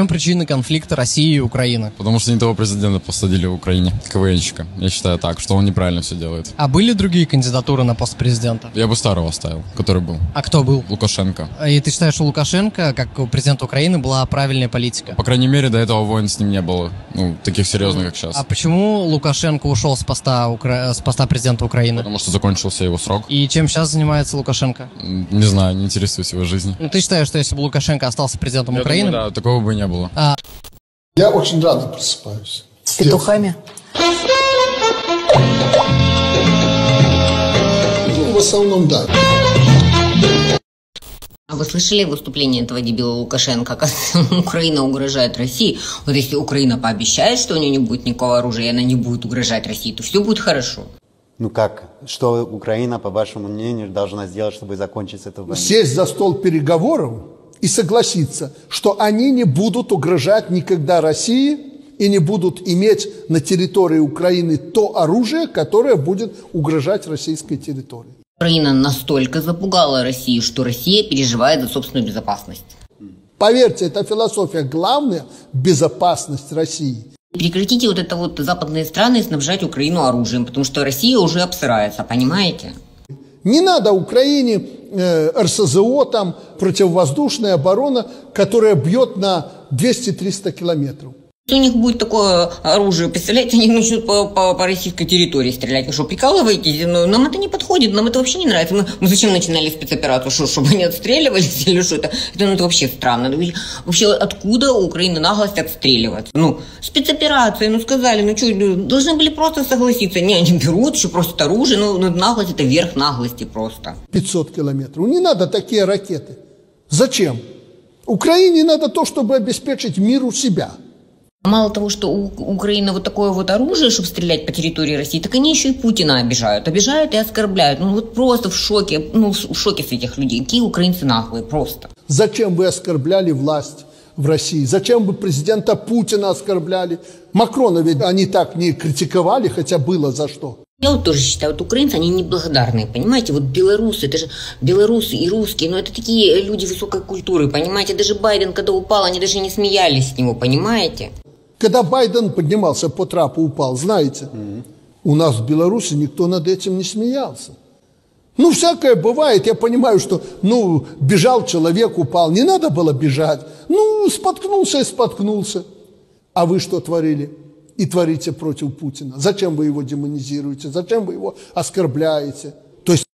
чем причина конфликта России и Украины? Потому что не того президента посадили в Украине, КВНщика. Я считаю так, что он неправильно все делает. А были другие кандидатуры на пост президента? Я бы старого ставил, который был. А кто был? Лукашенко. И ты считаешь, что Лукашенко, как президент Украины, была правильная политика? По крайней мере, до этого войн с ним не было, ну, таких серьезных, как сейчас. А почему Лукашенко ушел с поста, Укра... с поста президента Украины? Потому что закончился его срок. И чем сейчас занимается Лукашенко? Не знаю, не интересуюсь его жизнью. Ну, ты считаешь, что если бы Лукашенко остался президентом Я Украины... Думаю, да, такого бы не было было. А... Я очень рано просыпаюсь. С петухами? Ну, в основном, да. А вы слышали выступление этого дебила Лукашенко, как Украина угрожает России? Вот если Украина пообещает, что у нее не будет никакого оружия, и она не будет угрожать России, то все будет хорошо. Ну как? Что Украина, по вашему мнению, должна сделать, чтобы закончить эту войну? Сесть за стол переговоров и согласиться, что они не будут угрожать никогда России и не будут иметь на территории Украины то оружие, которое будет угрожать российской территории. Украина настолько запугала Россию, что Россия переживает за собственную безопасность. Поверьте, это философия. Главное – безопасность России. Прекратите вот это вот западные страны снабжать Украину оружием, потому что Россия уже обсырается, понимаете? Не надо Украине э, РСЗО, там, противовоздушная оборона, которая бьет на 200-300 километров у них будет такое оружие, представляете, они начнут по, по, по российской территории стрелять. Вы что, прикалываетесь? Ну, нам это не подходит, нам это вообще не нравится. Мы, мы зачем начинали спецоперацию? Что, чтобы они отстреливались или что это? Это, ну, это вообще странно. Ну, вообще, откуда Украина наглость отстреливаться? Ну, спецоперация, ну, сказали, ну, что, ну, должны были просто согласиться. Не, они берут еще просто оружие, ну, ну наглость – это верх наглости просто. 500 километров. Не надо такие ракеты. Зачем? Украине надо то, чтобы обеспечить мир у себя – Мало того, что у Украины вот такое вот оружие, чтобы стрелять по территории России, так они еще и Путина обижают. Обижают и оскорбляют. Ну вот просто в шоке, ну в шоке с этих людей. Какие украинцы наглые просто. Зачем вы оскорбляли власть в России? Зачем вы президента Путина оскорбляли? Макрона ведь они так не критиковали, хотя было за что. Я вот тоже считаю, вот украинцы, они неблагодарные, понимаете? Вот белорусы, это же белорусы и русские, но ну, это такие люди высокой культуры, понимаете? Даже Байден, когда упал, они даже не смеялись с него, понимаете? Когда Байден поднимался по трапу, упал, знаете, mm-hmm. у нас в Беларуси никто над этим не смеялся. Ну, всякое бывает. Я понимаю, что, ну, бежал человек, упал. Не надо было бежать. Ну, споткнулся и споткнулся. А вы что творили? И творите против Путина. Зачем вы его демонизируете? Зачем вы его оскорбляете?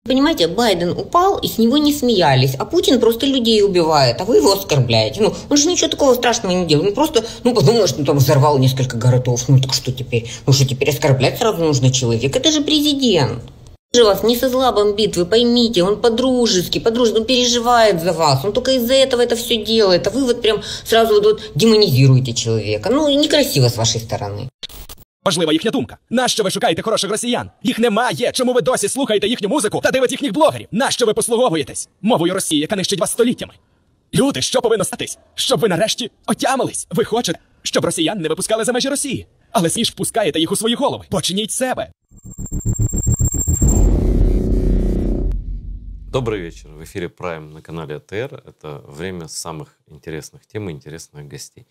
Понимаете, Байден упал, и с него не смеялись, а Путин просто людей убивает, а вы его оскорбляете. Ну, он же ничего такого страшного не делал. Ну, просто, ну, подумал, что он там взорвал несколько городов. Ну, так что теперь? Ну, что теперь оскорблять сразу нужно человека? Это же президент. Он же вас не со злобом бит, вы поймите, он по-дружески, по-дружески, он переживает за вас, он только из-за этого это все делает, а вы вот прям сразу вот, вот демонизируете человека. Ну, некрасиво с вашей стороны. Важлива їхня думка. Нащо ви шукаєте хороших росіян? Їх немає. Чому ви досі слухаєте їхню музику та дивите їхніх блогерів? Нащо ви послуговуєтесь? Мовою Росії, яка нищить вас століттями. Люди, що повинно статись? Щоб ви нарешті отямились. Ви хочете, щоб росіян не випускали за межі Росії, але сміш впускаєте їх у свої голови. Починіть себе. Добрый вечер. В эфире Prime на канале АТР. Это время самых интересных тем и интересных гостей.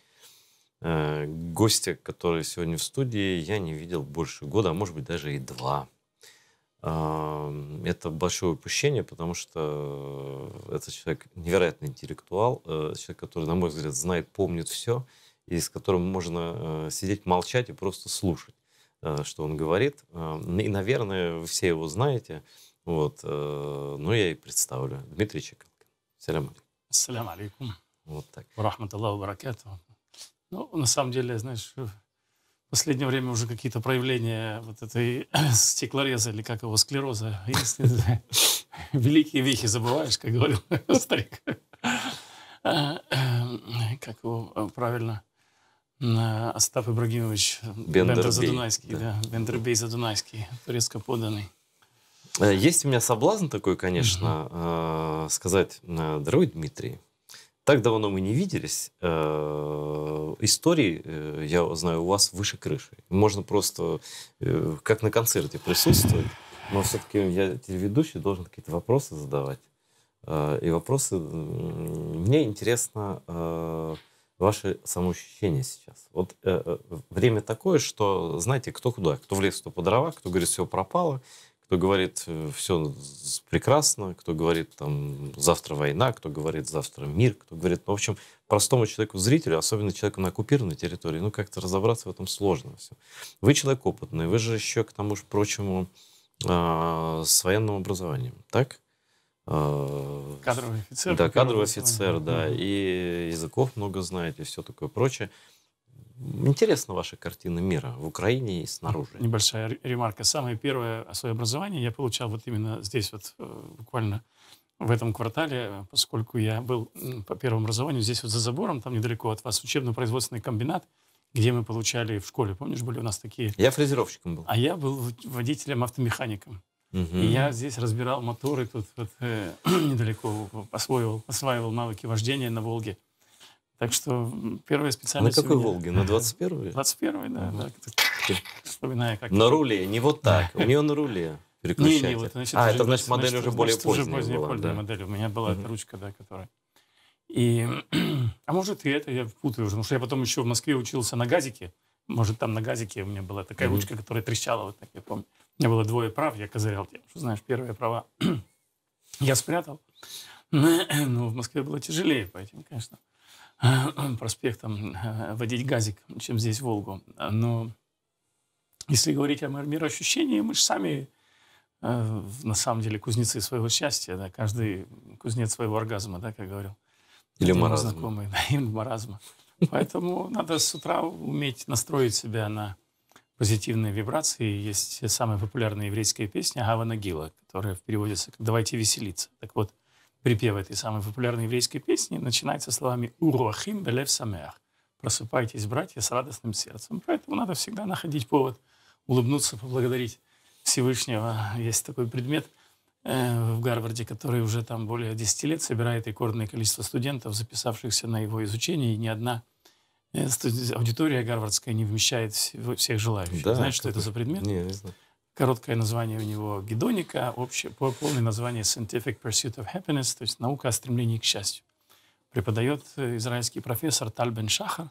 Э, гостя, который сегодня в студии, я не видел больше года, а может быть даже и два. Эм, это большое упущение, потому что э, это человек невероятный интеллектуал, э, человек, который, на мой взгляд, знает, помнит все, и с которым можно сидеть, молчать и просто слушать, что он говорит. И, наверное, вы все его знаете, вот, но ну, я и представлю. Дмитрий Чекалкин. Салям алейкум. Салям алейкум. Вот так. Рахмат Аллаху баракату. Ну, на самом деле, знаешь, в последнее время уже какие-то проявления вот этой стеклореза или как его, склероза. Великие вехи забываешь, как говорил старик. А, как его э, правильно? Э, Остап Ибрагимович Бендер, э, Бендер Задунайский, да. да. Задунайский, турецко поданный. Есть у меня соблазн такой, конечно, угу. сказать, дорогой Дмитрий, так давно мы не виделись. Э, истории, э, я знаю, у вас выше крыши. Можно просто, э, как на концерте, присутствовать. Но все-таки я телеведущий должен какие-то вопросы задавать. И вопросы... Мне интересно ваше самоощущение сейчас. Вот время такое, что, знаете, кто куда. Кто в лес, кто по дрова, кто говорит, все пропало, кто говорит, э, все прекрасно, кто говорит, там, завтра война, кто говорит, завтра мир, кто говорит, ну, в общем, простому человеку, зрителю, особенно человеку на оккупированной территории, ну, как-то разобраться в этом сложно. Все. Вы человек опытный, вы же еще, к тому же прочему, э, с военным образованием, так? Э, кадровый офицер. Да, кадровый офицер, да, и языков много знаете, все такое прочее. Интересна ваша картина мира в Украине и снаружи. Небольшая ремарка. Самое первое свое образование я получал вот именно здесь, вот э, буквально в этом квартале, поскольку я был по первому образованию здесь вот за забором, там недалеко от вас, учебно-производственный комбинат, где мы получали в школе, помнишь, были у нас такие... Я фрезеровщиком был. А я был водителем-автомехаником. Угу. И я здесь разбирал моторы, тут вот, э, недалеко освоил, осваивал навыки вождения на «Волге». Так что первая специальность... На какой меня... «Волге»? На 21-й? 21-й, да. да. Вспоминаю, как... На руле, не вот так. У нее на руле переключатель. Не, не, вот, значит, а, это значит, модель уже более поздняя уже поздняя была, да. модель. У меня была эта ручка, да, которая... И, а может и это, я путаю уже, потому что я потом еще в Москве учился на газике. Может, там на газике у меня была такая mm-hmm. ручка, которая трещала, вот так я помню. У меня было двое прав, я козырял тем, что, знаешь, первые права я спрятал. Но в Москве было тяжелее, поэтому, конечно. проспектом э, водить газик, чем здесь Волгу. Но если говорить о мироощущении, мы же сами э, на самом деле кузнецы своего счастья, да, каждый кузнец своего оргазма, да, как говорил. Или маразма. Знакомый, да, или маразма. Поэтому надо с утра уметь настроить себя на позитивные вибрации. Есть самая популярная еврейская песня «Гава Нагила», которая переводится как «Давайте веселиться». Так вот, припев этой самой популярной еврейской песни начинается словами Урохим белев самеах» – «Просыпайтесь, братья, с радостным сердцем». Поэтому надо всегда находить повод улыбнуться, поблагодарить Всевышнего. Есть такой предмет э, в Гарварде, который уже там более 10 лет собирает рекордное количество студентов, записавшихся на его изучение, и ни одна э, аудитория гарвардская не вмещает всех желающих. Да, Знаешь, что это за предмет? Не, не знаю. Короткое название у него «Гедоника», общее, полное название «Scientific Pursuit of Happiness», то есть «Наука о стремлении к счастью». Преподает э, израильский профессор Тальбен Шахар,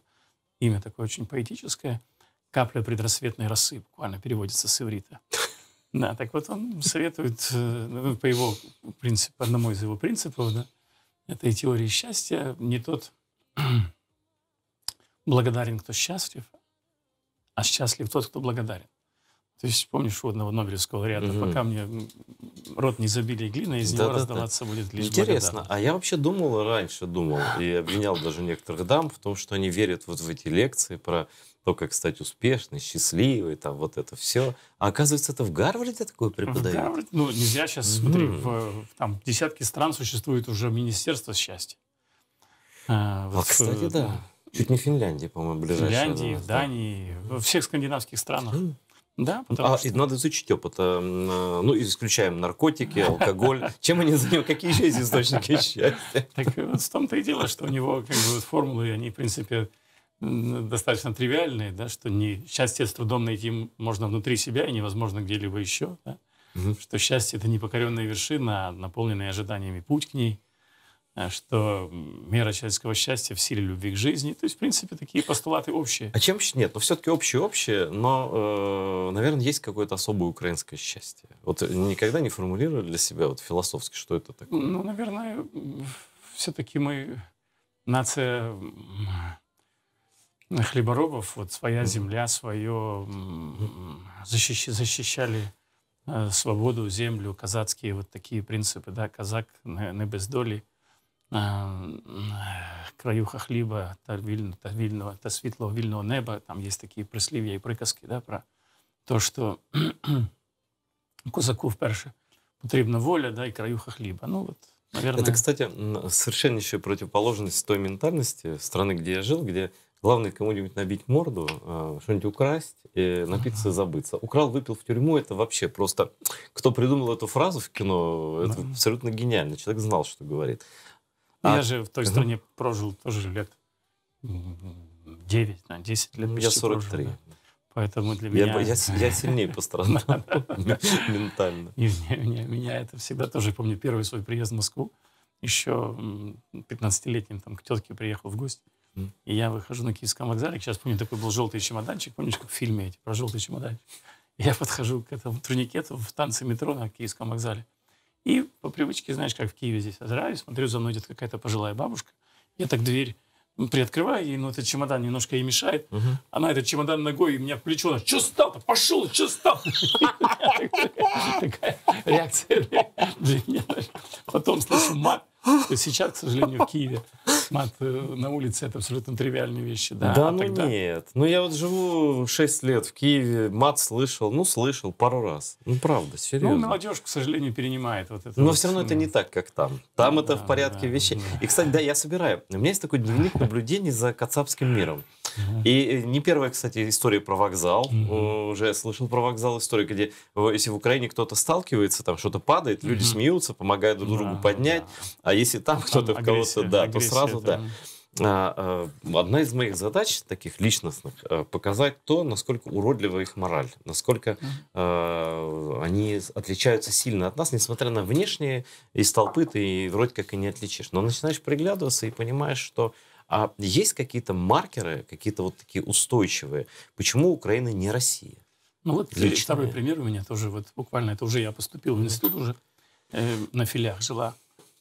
имя такое очень поэтическое, «Капля предрассветной росы», буквально переводится с иврита. Да, так вот он советует, э, ну, по его принципу, одному из его принципов, да, этой теории счастья, не тот благодарен, кто счастлив, а счастлив тот, кто благодарен. То есть, помнишь, у одного Нобелевского ряда, угу. пока мне рот не забили глиной, из да, него да, раздаваться да. будет лишь Интересно, благодар. а я вообще думал, раньше думал, и обвинял даже некоторых дам в том, что они верят вот в эти лекции про то, как стать успешной, счастливой, там вот это все. А оказывается, это в Гарварде такое преподают? В Гарварде, ну, нельзя сейчас, mm. смотри, в, там десятки стран существует уже Министерство счастья. А, а вот, а кстати, в, э, да. Чуть не Финляндии, по-моему, ближайшая. Финляндии, в Дании, да. во всех скандинавских странах. Mm. Да, а, потому а, что... И надо изучить опыт. Эм, э, ну, исключаем наркотики, алкоголь. Чем они занимаются? Какие еще есть источники счастья? Так э, вот в том-то и дело, что у него как бы формулы, они, в принципе, достаточно тривиальные, да, что не счастье с трудом найти можно внутри себя и невозможно где-либо еще, да? угу. что счастье это не покоренная вершина, а наполненный ожиданиями путь к ней – Э, что мера человеческого счастья в силе любви к жизни. То есть, в принципе, такие постулаты общие. А чем нет? Ну, все-таки общее-общее, но, э, наверное, есть какое-то особое украинское счастье. Вот э, никогда не формулировали для себя вот философски, что это такое? Ну, наверное, все-таки мы нация хлеборобов, вот своя земля, свое защищ, защищали э, свободу, землю, казацкие вот такие принципы, да, казак не без доли. А, краюха хліба та вільно, та вільного та світлого вільного неба. Там є такі прислів'я і приказки да, про те, що козаку вперше потрібна воля да, і краюха хліба. Ну, от, наверное... Это, кстати, совершенно еще противоположность той ментальности страны, где я жил, где главное кому-нибудь набить морду, а, что-нибудь украсть, и напиться и забыться. Украл, выпил в тюрьму, это вообще просто... Кто придумал эту фразу в кино, это абсолютно гениально. Человек знал, что говорит. А... Я же в той стране угу. прожил тоже лет 9, 10 лет. Ну, я 43. Прожил, да. Поэтому для я, меня... Я, я сильнее пострадал ментально. И меня, меня это всегда тоже, помню, первый свой приезд в Москву, еще 15-летним там к тетке приехал в гости. И я выхожу на Киевском вокзале, сейчас помню, такой был желтый чемоданчик, помнишь, как в фильме эти, про желтый чемоданчик. я подхожу к этому турникету в танце метро на Киевском вокзале. И по привычке, знаешь, как в Киеве здесь озираюсь, смотрю, за мной идет какая-то пожилая бабушка. Я так дверь приоткрываю, и ну, этот чемодан немножко ей мешает. Угу. Она этот чемодан ногой, и меня в плечо, она, что стал-то, пошел, что стал? Такая реакция для меня. Потом слышу мат, Сейчас, к сожалению, в Киеве мат э, на улице это абсолютно тривиальные вещи. Да, да а ну тогда... нет. Ну я вот живу 6 лет в Киеве, мат слышал, ну слышал пару раз. Ну правда, ну, серьезно. Ну молодежь, к сожалению, перенимает вот это. Но вот, все равно ну... это не так, как там. Там да, ну это в порядке да, вещей. Да. И, кстати, да, я собираю. У меня есть такой дневник наблюдений за кацапским миром. И э, не первая, кстати, история про вокзал. Угу. Уже слышал про вокзал историю, где если в Украине кто-то сталкивается, там что-то падает, люди смеются, помогают друг другу да, поднять. Да. А если там кто-то в кого-то, да, то сразу, это... да. А, а, одна из моих задач таких личностных э, показать то, насколько уродлива их мораль, насколько э, они отличаются сильно от нас, несмотря на внешние из толпы ты вроде как и не отличишь, но начинаешь приглядываться и понимаешь, что а есть какие-то маркеры, какие-то вот такие устойчивые? Почему Украина не Россия? Ну вот Личные. второй пример у меня тоже. Вот буквально это уже я поступил в институт уже, э, на филях жила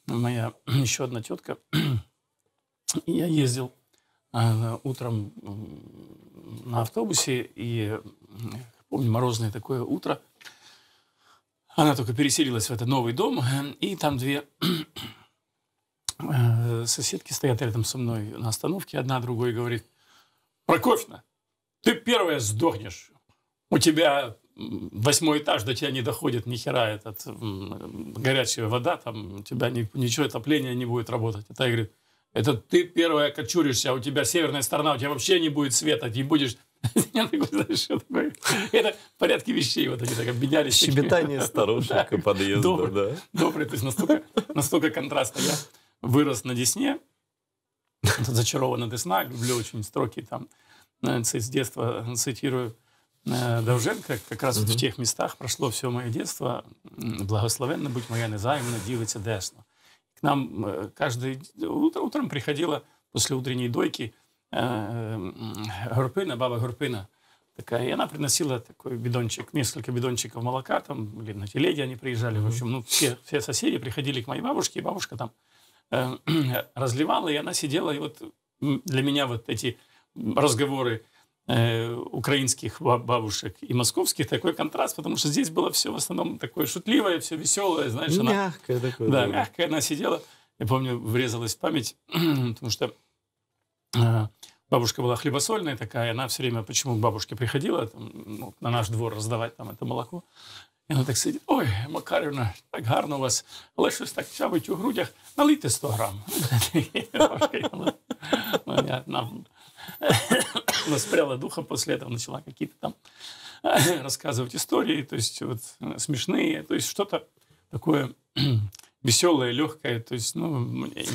ну, моя еще одна тетка. И я ездил э, утром на автобусе, и помню, морозное такое утро. Она только переселилась в этот новый дом, э, и там две Э, соседки стоят рядом со мной на остановке, одна другой говорит, Прокофьевна, ты первая сдохнешь. У тебя восьмой этаж, до тебя не доходит ни хера этот, горячая вода, там у тебя ни, ничего, отопление не будет работать. Это а я говорю, это ты первая кочуришься, а у тебя северная сторона, у тебя вообще не будет света, ты будешь... Это порядки вещей, вот они так обменялись. Щебетание старушек и подъезда, да. Добрый, то есть настолько контрастно вырос на Десне, зачарован от Десна, люблю очень строки там, э, с детства цитирую э, Довженка, как раз в тех местах прошло все мое детство, благословенно быть моя незаймна, дивиться десно. К нам э, каждый утро, утром приходила после утренней дойки горпина, баба горпина такая, и она приносила такой бидончик, несколько бидончиков молока, там, блин, на телеге они приезжали, в общем, ну, все, все соседи приходили к моей бабушке, и бабушка там Э, разливала, и она сидела, и вот для меня вот эти разговоры э, украинских бабушек и московских такой контраст, потому что здесь было все в основном такое шутливое, все веселое, знаешь, мягкое она... Мягкое такое. Да, да, мягкое. Она сидела, я помню, врезалась в память, потому что э, бабушка была хлебосольная такая, она все время почему к бабушке приходила там, ну, на наш двор раздавать там это молоко. І вона так сидить, ой, Макарівна, так гарно у вас, але щось так чавить у грудях, налийте 100 грам. Она спряла духом после того, почала какие-то там розказувати історії. Тобто, есть тобто, смешные, то такое веселая, легкая. То есть, ну,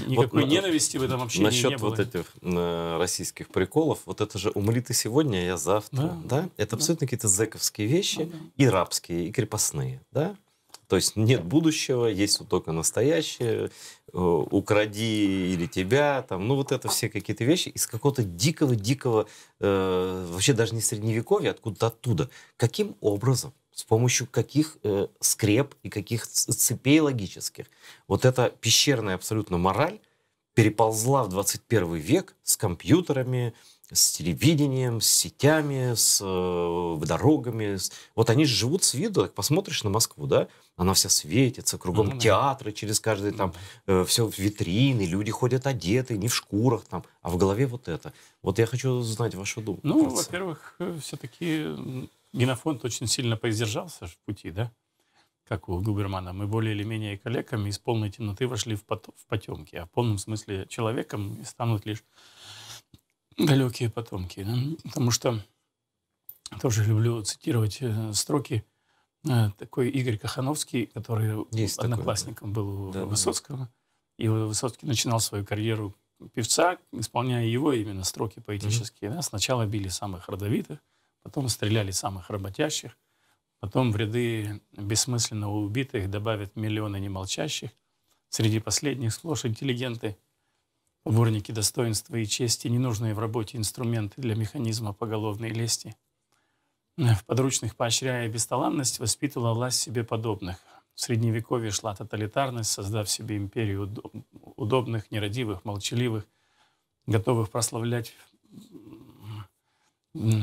никакой вот, ну, ненависти в этом вообще насчет не было. Насчет вот этих э, российских приколов, вот это же «умри ты сегодня, а я завтра», да? да? Это да. абсолютно какие-то зэковские вещи, ну, и рабские, и крепостные, да? То есть нет будущего, есть вот только настоящее, э, укради или тебя, там, ну вот это все какие-то вещи из какого-то дикого-дикого, э, вообще даже не средневековья, откуда-то оттуда. Каким образом с помощью каких э, скреп и каких цепей логических. Вот эта пещерная абсолютно мораль переползла в 21 век с компьютерами, с телевидением, с сетями, с э, дорогами. С... Вот они живут с виду, так посмотришь на Москву, да, она вся светится, кругом ну, театры через каждый там, ну э, все витрины, люди ходят одеты, не в шкурах там, а в голове вот это. Вот я хочу знать вашу думу. Ну, во-первых, э, все-таки Генофонд очень сильно поиздержался в пути, да? Как у Губермана. Мы более или менее коллегами из полной темноты вошли в, пот- в потемки, а в полном смысле человеком станут лишь далекие потомки. Да? Потому что тоже люблю цитировать э, строки э, такой Игорь Кахановский, который Есть одноклассником такой, да. был у да, Высоцкого. Да. И Высоцкий начинал свою карьеру певца, исполняя его именно строки поэтические. Mm-hmm. Да? Сначала били самых родовитых, потом стреляли самых работящих, потом в ряды бессмысленно убитых добавят миллионы немолчащих, среди последних сплошь интеллигенты, уборники достоинства и чести, ненужные в работе инструменты для механизма поголовной лести. В подручных, поощряя бесталанность, воспитывала власть себе подобных. В Средневековье шла тоталитарность, создав себе империю удобных, нерадивых, молчаливых, готовых прославлять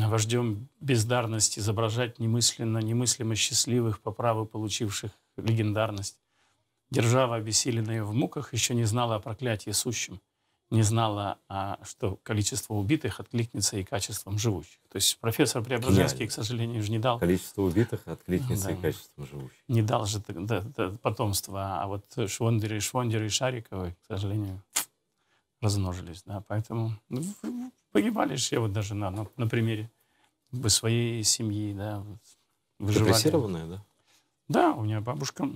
вождем бездарность, изображать немысленно, немыслимо счастливых, по праву получивших легендарность. Держава, обессиленная в муках, еще не знала о проклятии сущем, не знала, а, что количество убитых откликнется и качеством живущих. То есть профессор Преображенский, Я... к сожалению, же не дал... Количество убитых откликнется да. и качеством живущих. Не дал же да, да, потомства, а вот Швондере, Швондеры и Шариковы, к сожалению размножились, да, поэтому ну, погибали все вот даже на, на, на примере своей семьи, да, выживали. Репрессированная, да? Да, у меня бабушка,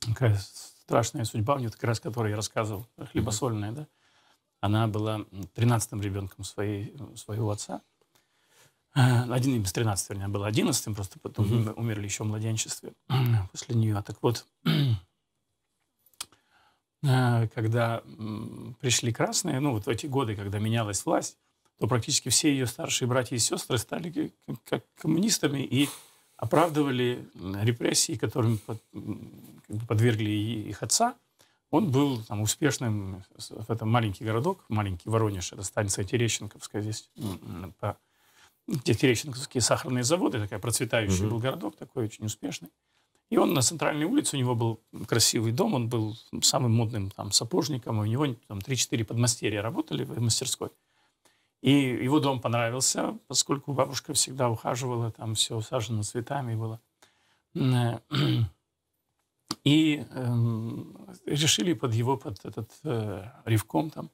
такая страшная судьба у нее, как раз, которую я рассказывал, хлебосольная, да, она была тринадцатым ребенком своей, своего отца. Э, один из 13, вернее, был одиннадцатым просто потом mm умерли еще в младенчестве после нее. Так вот, Э, когда пришли красные, ну, вот в эти годы, когда менялась власть, то практически все ее старшие братья и сестры стали как коммунистами и оправдывали репрессии, которым подвергли их отца. Он был там, успешным в этом маленький городок, маленький Воронеж, это станция Терещенковская здесь, по, где Терещенковские сахарные заводы, такая процветающий угу. был городок, такой очень успешный. И он на центральной улице, у него был красивый дом, он был самым модным там сапожником, и у него там 3-4 подмастерья работали в мастерской. И его дом понравился, поскольку бабушка всегда ухаживала, там все усажено цветами было. Э, и э, решили под его, под этот э, ревком там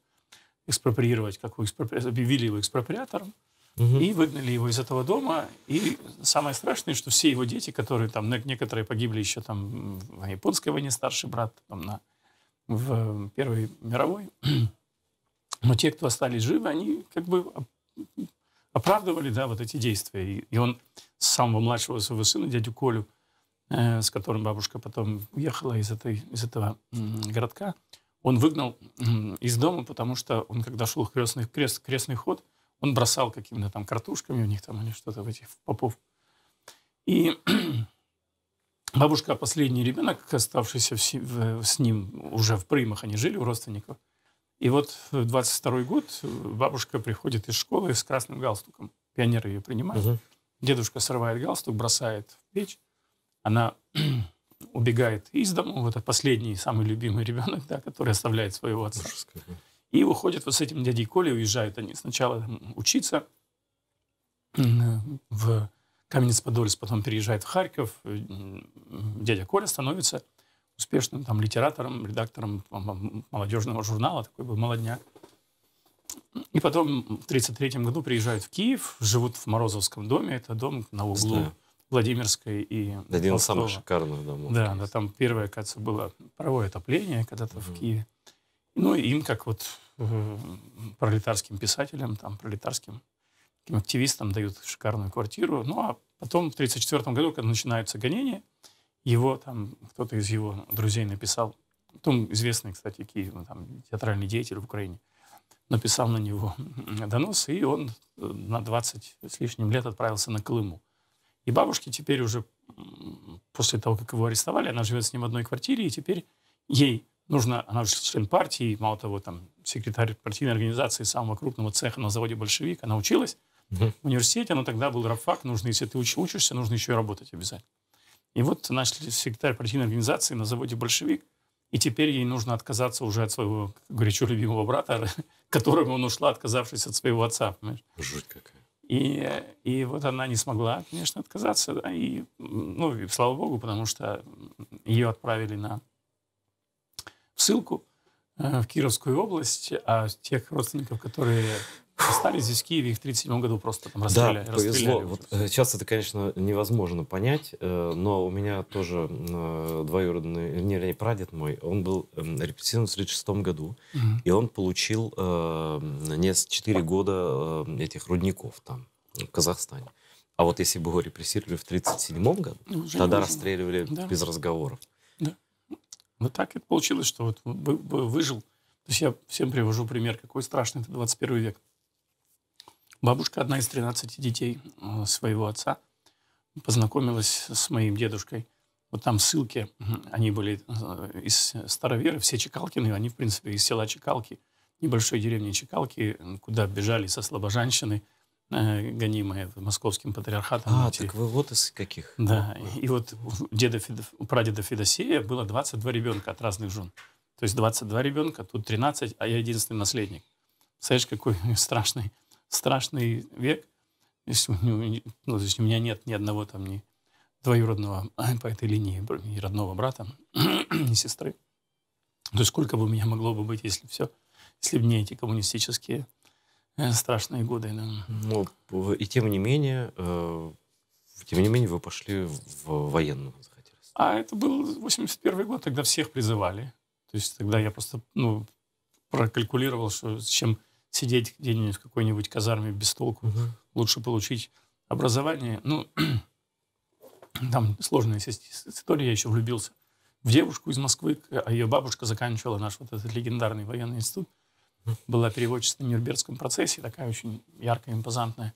экспроприировать, как экспропри... объявили его экспроприатором. Угу. И выгнали его из этого дома. И самое страшное, что все его дети, которые там, некоторые погибли еще там в японской войне, старший брат там, на, в э, Первой мировой, но те, кто остались живы, они как бы оправдывали, да, вот эти действия. И, и он с самого младшего своего сына, дядю Колю, э, с которым бабушка потом уехала из, этой, из этого э, городка, он выгнал э, из дома, потому что он, когда шел крестный, крест, крестный ход, он бросал какими-то там картошками у них там или что-то в этих попов. И бабушка, последний ребенок, оставшийся в, в, с ним уже в примах, они жили у родственников. И вот в 22 год э, бабушка приходит из школы с красным галстуком. Пионеры ее принимают. Угу. Дедушка срывает галстук, бросает в печь. Она убегает из дома. Вот это последний, самый любимый ребенок, да, который оставляет своего отца. Божеская. И выходят вот с этим дядей Колей, уезжают они сначала учиться в Каменец-Подольск, потом переезжают в Харьков. Э, дядя Коля становится успешным там литератором, редактором молодежного журнала, такой был молодняк. И потом в 1933 году приезжают в Киев, живут в Морозовском доме. Это дом на углу Знаю. Владимирской и Один из самых шикарных домов. Да, да, там первое, кажется, было паровое отопление когда-то угу. в Киеве. Ну, им, как вот пролетарским писателям, там, пролетарским активистам дают шикарную квартиру. Ну, а потом в 1934 году, когда начинаются гонения, его там, кто-то из его друзей написал, потом известный, кстати, Киев, там, театральный деятель в Украине, написал на него донос, и он э, на 20 с лишним лет отправился на Колыму. И бабушке теперь уже, после того, как его арестовали, она живет с ним в одной квартире, и теперь ей нужно, она же член партии, мало того, там, секретарь партийной организации самого крупного цеха на заводе «Большевик», она училась угу. в университете, но тогда был рабфак, нужно, если ты уч, учишься, нужно еще и работать обязательно. И вот наш секретарь партийной организации на заводе «Большевик», и теперь ей нужно отказаться уже от своего горячо любимого брата, которому он ушла, отказавшись от своего отца, понимаешь? Жуть какая. И, и вот она не смогла, конечно, отказаться. Да, и, ну, и слава богу, потому что ее отправили на ссылку э, в Кировскую область, а тех родственников, которые остались здесь в Киеве, их в 1937 году просто там расстреляли. Да, повезло. Расстреляли. Вот, э, сейчас это, конечно, невозможно понять, э, но у меня тоже двоюродный, не, не прадед мой, он был эм, репрессирован в 1936 году, угу. и он получил не 4 года этих рудников там, в Казахстане. А вот если бы его репрессировали в 1937 году, ну, тогда расстреливали да. без разговоров. Вот ну, так это получилось, что вот выжил. То есть я всем привожу пример, какой страшный это 21 век. Бабушка, одна из 13 детей э, своего отца, познакомилась с моим дедушкой. Вот там ссылки, они были э, из Староверы, все Чекалкины, они, в принципе, из села Чекалки, небольшой деревни Чекалки, куда бежали со Слобожанщины – Э, гонимые московским патриархатом. А, эти... так вы вот из каких? Да, и вот деда Федо... у прадеда Федосея было 22 ребенка от разных жен. То есть 22 ребенка, тут 13, а я единственный наследник. Представляешь, какой страшный, страшный век. Если у, ну, то у меня нет ни одного там ни двоюродного по этой линии, ни родного брата, ни сестры. То есть сколько бы у меня могло бы быть, если все, если бы не эти коммунистические Э, страшные годы. Да. Ну, и тем не менее, э, тем не менее вы пошли в военную, захотелось. А это был 81 год, тогда всех призывали. То есть тогда я просто ну, прокалькулировал, что чем сидеть где-нибудь в какой-нибудь казарме без толку, угу. лучше получить образование. Ну, там сложная история, я еще влюбился в девушку из Москвы, а ее бабушка заканчивала наш вот этот легендарный военный институт была переводчица в Нюрнбергском процессе, такая очень яркая, импозантная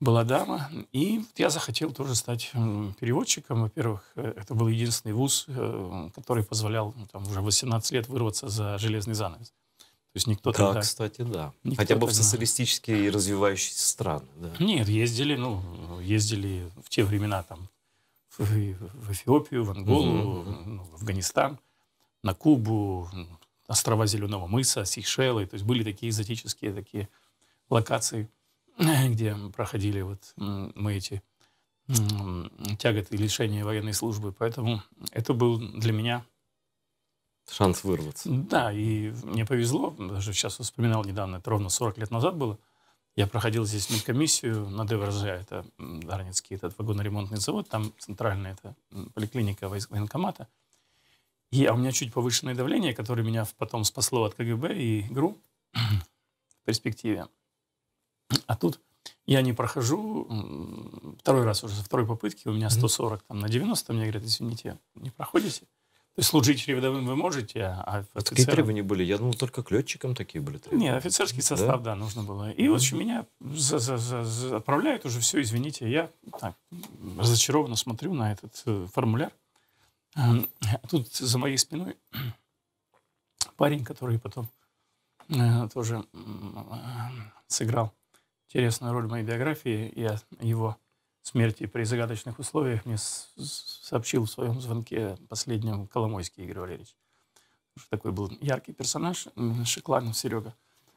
была дама. И я захотел тоже стать переводчиком. Во-первых, э, это был единственный вуз, э, который позволял ну, там, уже 18 лет вырваться за железный занавес. То есть никто да, тогда... кстати, да. Никто Хотя бы в социалистические и развивающиеся страны. Да. Нет, ездили, ну, ездили в те времена там в, в Эфиопию, в Анголу, угу. ну, в Афганистан, на Кубу, острова Зеленого мыса, Сейшелы. То есть были такие экзотические такие локации, где проходили вот мы эти тяготы лишения военной службы. Поэтому это был для меня... Шанс вырваться. Да, и мне повезло. Даже сейчас вспоминал недавно, это ровно 40 лет назад было. Я проходил здесь медкомиссию на ДВРЖ, это Дарницкий этот вагоноремонтный завод, там центральная это поликлиника военкомата. И, а у меня чуть повышенное давление, которое меня потом спасло от КГБ и ГРУ в перспективе. А тут я не прохожу второй раз уже, со второй попытки, у меня 140 там, на 90, мне говорят, извините, не проходите. То есть служить рядовым вы можете, а офицерам... Какие требования были? Я думал, только к летчикам такие были требования. Нет, офицерский состав, да, да нужно было. И mm-hmm. вот что меня отправляют уже, все, извините, я так разочарованно смотрю на этот э, формуляр. Тут за моей спиной парень, который потом э, тоже э, сыграл интересную роль в моей биографии. Я его смерти при загадочных условиях мне сообщил в своем звонке последнем Коломойский Игорь Валерьевич. Такой был яркий персонаж, Шекланов Серега.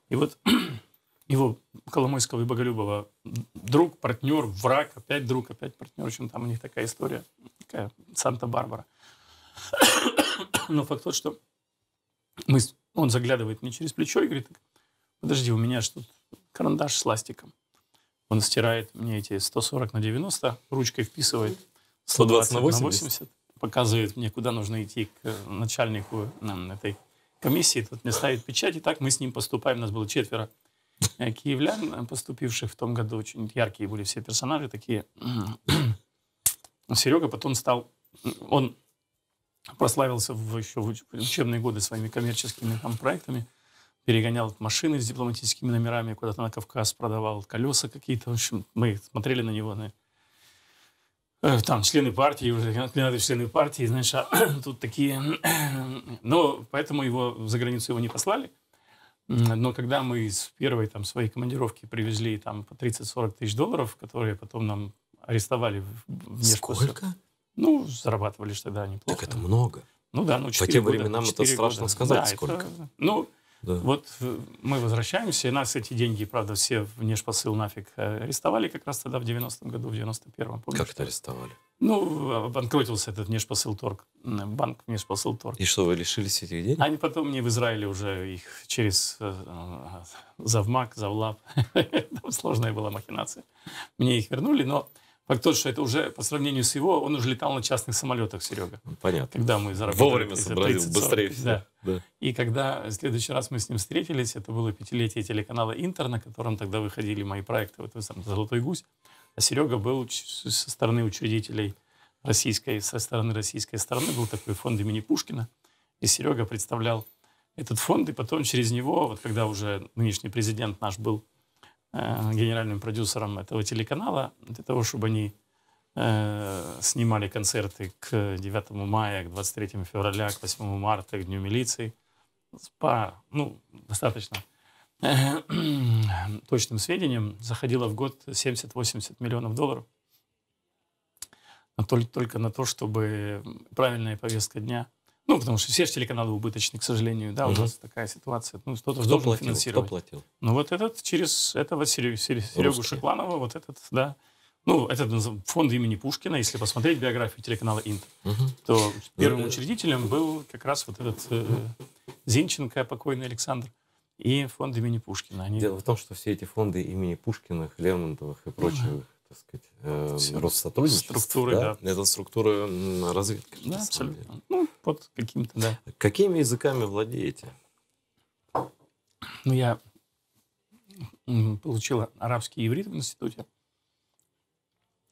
И вот его Коломойского и Боголюбова друг, партнер, враг, опять друг, опять партнер. В общем, там у них такая история, такая Санта-Барбара. Но факт тот, что мы, он заглядывает мне через плечо и говорит, подожди, у меня что карандаш с ластиком. Он стирает мне эти 140 на 90, ручкой вписывает 120 на на 80 показывает мне, куда нужно идти к э, начальнику нам, э, этой комиссии. Тут мне ставит печать, и так мы с ним поступаем. У нас было четверо э, киевлян, поступивших в том году. Очень яркие были все персонажи такие. Серега потом стал... Он прославился в, еще в учебные годы своими коммерческими там, проектами. Перегонял машины с дипломатическими номерами куда-то на Кавказ, продавал колеса какие-то. В общем, мы смотрели на него, на, э, там члены партии, уже кандидаты члены партии, знаешь, а тут такие... Но поэтому его за границу его не послали. Но когда мы из первой там, своей командировки привезли там по 30-40 тысяч долларов, которые потом нам арестовали... в Сколько? Ну, зарабатывали же тогда неплохо. Так это много. Ну да, ну 4 По тем года, временам это страшно сказать, да, сколько. Это, ну, да. вот э, мы возвращаемся, и нас эти деньги, правда, все внешпосыл нафиг э, арестовали как раз тогда в 90-м году, в 91-м. Помнишь, как это арестовали? Ну, а, обанкротился этот внешпосыл торг, банк внешпосыл торг. И что, вы лишились этих денег? Они потом мне в Израиле уже их через э, завмак, завлаб. Там сложная была махинация. Мне их вернули, но Факт тот, что это уже по сравнению с его, он уже летал на частных самолетах, Серега. Понятно. Когда мы заработали. Вовремя собрались, быстрее. Да. да. И когда в следующий раз мы с ним встретились, это было пятилетие телеканала «Интер», на котором тогда выходили мои проекты, вот сам «Золотой гусь». А Серега был со стороны учредителей российской, со стороны российской стороны, был такой фонд имени Пушкина. И Серега представлял этот фонд, и потом через него, вот когда уже нынешний президент наш был Э, генеральным продюсером этого телеканала для того, чтобы они э, снимали концерты к 9 мая, к 23 февраля, к 8 марта, к Дню милиции по ну, достаточно э, точным сведениям заходило в год 70-80 миллионов долларов только на то, чтобы правильная повестка дня ну, потому что все же телеканалы убыточны, к сожалению, да, угу. у нас такая ситуация. Ну, кто-то кто должен платил? финансировать. Кто платил? Ну, вот этот через этого Серегу, Серегу Шекланова, вот этот, да, ну, этот фонд имени Пушкина, если посмотреть биографию телеканала Инт, угу. то ну, первым ну, учредителем был как раз вот этот э, Зинченко, покойный Александр, и фонд имени Пушкина. Они... Дело в том, что все эти фонды имени Пушкина, Лермонтовых и прочих так сказать, э, Россотрудничества. Структуры, да? да. Это структура разведки. Да, абсолютно. Ну, под каким-то, да. Какими языками владеете? Ну, я получила арабский и иврит в институте.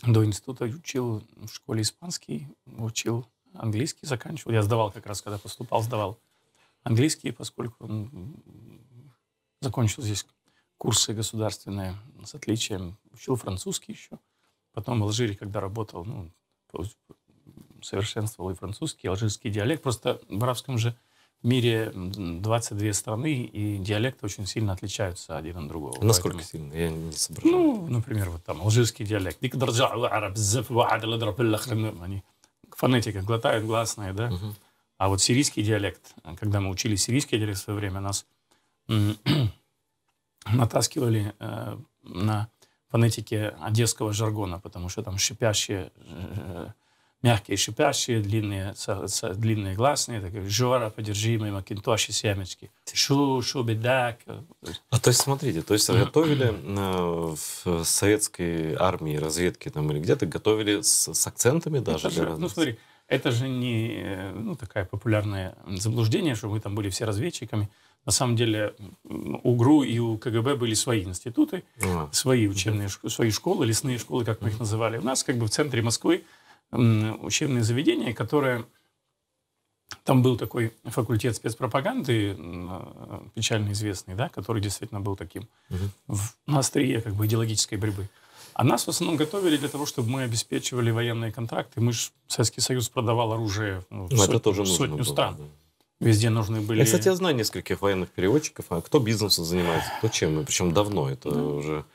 До института учил в школе испанский, учил английский, заканчивал. Я сдавал как раз, когда поступал, сдавал английский, поскольку закончил здесь курсы государственные с отличием. Учил французский еще. Потом в Алжире, когда работал, ну, совершенствовал и французский, и алжирский диалект. Просто в арабском же мире 22 страны, и диалекты очень сильно отличаются один от другого. Насколько Поэтому... сильно? Я не соображаю. Ну, например, вот там алжирский диалект. Они фонетика глотают гласные, да? Угу. А вот сирийский диалект, когда мы учили сирийский диалект в свое время, нас натаскивали э, на фонетике одесского жаргона, потому что там шипящие, э, мягкие шипящие, длинные, со, со, длинные гласные, так жора, подержимые, мои макинтоши, семечки, шу, шу, бедак. А то есть, смотрите, то есть готовили э, в советской армии, разведке там или где-то, готовили с, с акцентами ну, даже? Это же, ну, смотри, это же не э, ну, такая популярное заблуждение, что мы там были все разведчиками. На самом деле у ГРУ и у КГБ были свои институты, а. свои учебные свои школы, лесные школы, как мы их называли. У нас как бы в центре Москвы учебное заведение, которое... Там был такой факультет спецпропаганды, э, печально известный, да, который действительно был таким угу. в, на острие как бы идеологической борьбы. А нас в основном готовили для того, чтобы мы обеспечивали военные контракты. Мы же Советский Союз продавал оружие ну, в ну, сотню, это тоже сотню было, стран. да. Везде нужны были... Я, кстати, я знаю нескольких военных переводчиков. А кто бизнесом занимается, кто чем? И ну, причем давно это да. уже...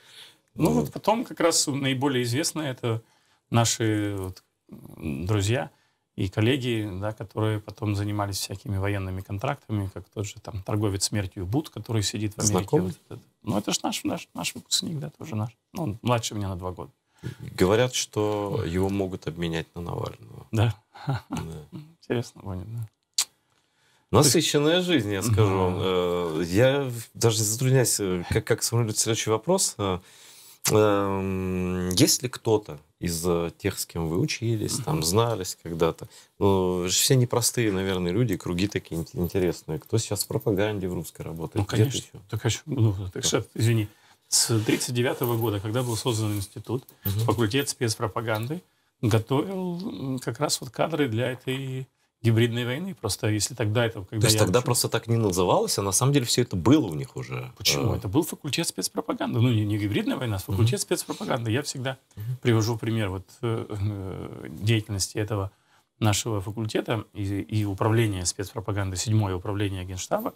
Ну, ну вот потом как раз наиболее известные это наши вот, друзья и коллеги, да, которые потом занимались всякими военными контрактами, как тот же там торговец смертью Бут, который сидит в Америке. Знакомый? Вот этот. Ну, это же наш, наш, наш выпускник, да, тоже наш. Ну, он младше меня на два года. Говорят, что его могут обменять на Навального. Да. да. Интересно будет, да. Ну, Насыщенная жизнь, я скажу. Э, я даже затрудняюсь, э, как, как сформулировать следующий вопрос. Э, эм, есть ли кто-то из тех, с кем вы учились, там, знались когда-то? Ну, все непростые, наверное, люди, круги такие интересные. Кто сейчас в пропаганде в русской работает? Ну, конечно. Еще? Так, еще, а ну, ну, так что, извини. С 1939 -го года, когда был создан институт, угу. факультет спецпропаганды готовил как раз вот кадры для этой гибридной войны. Просто если тогда это... Когда То есть тогда учу... просто так не называлось, а на самом деле все это было у них уже. Почему? Э. Это был факультет спецпропаганды. Ну, не, не гибридная война, а факультет mm-hmm. спецпропаганды. Я всегда mm-hmm. привожу пример вот, э, э, деятельности этого нашего факультета и, и управления спецпропаганды, седьмое управление Генштаба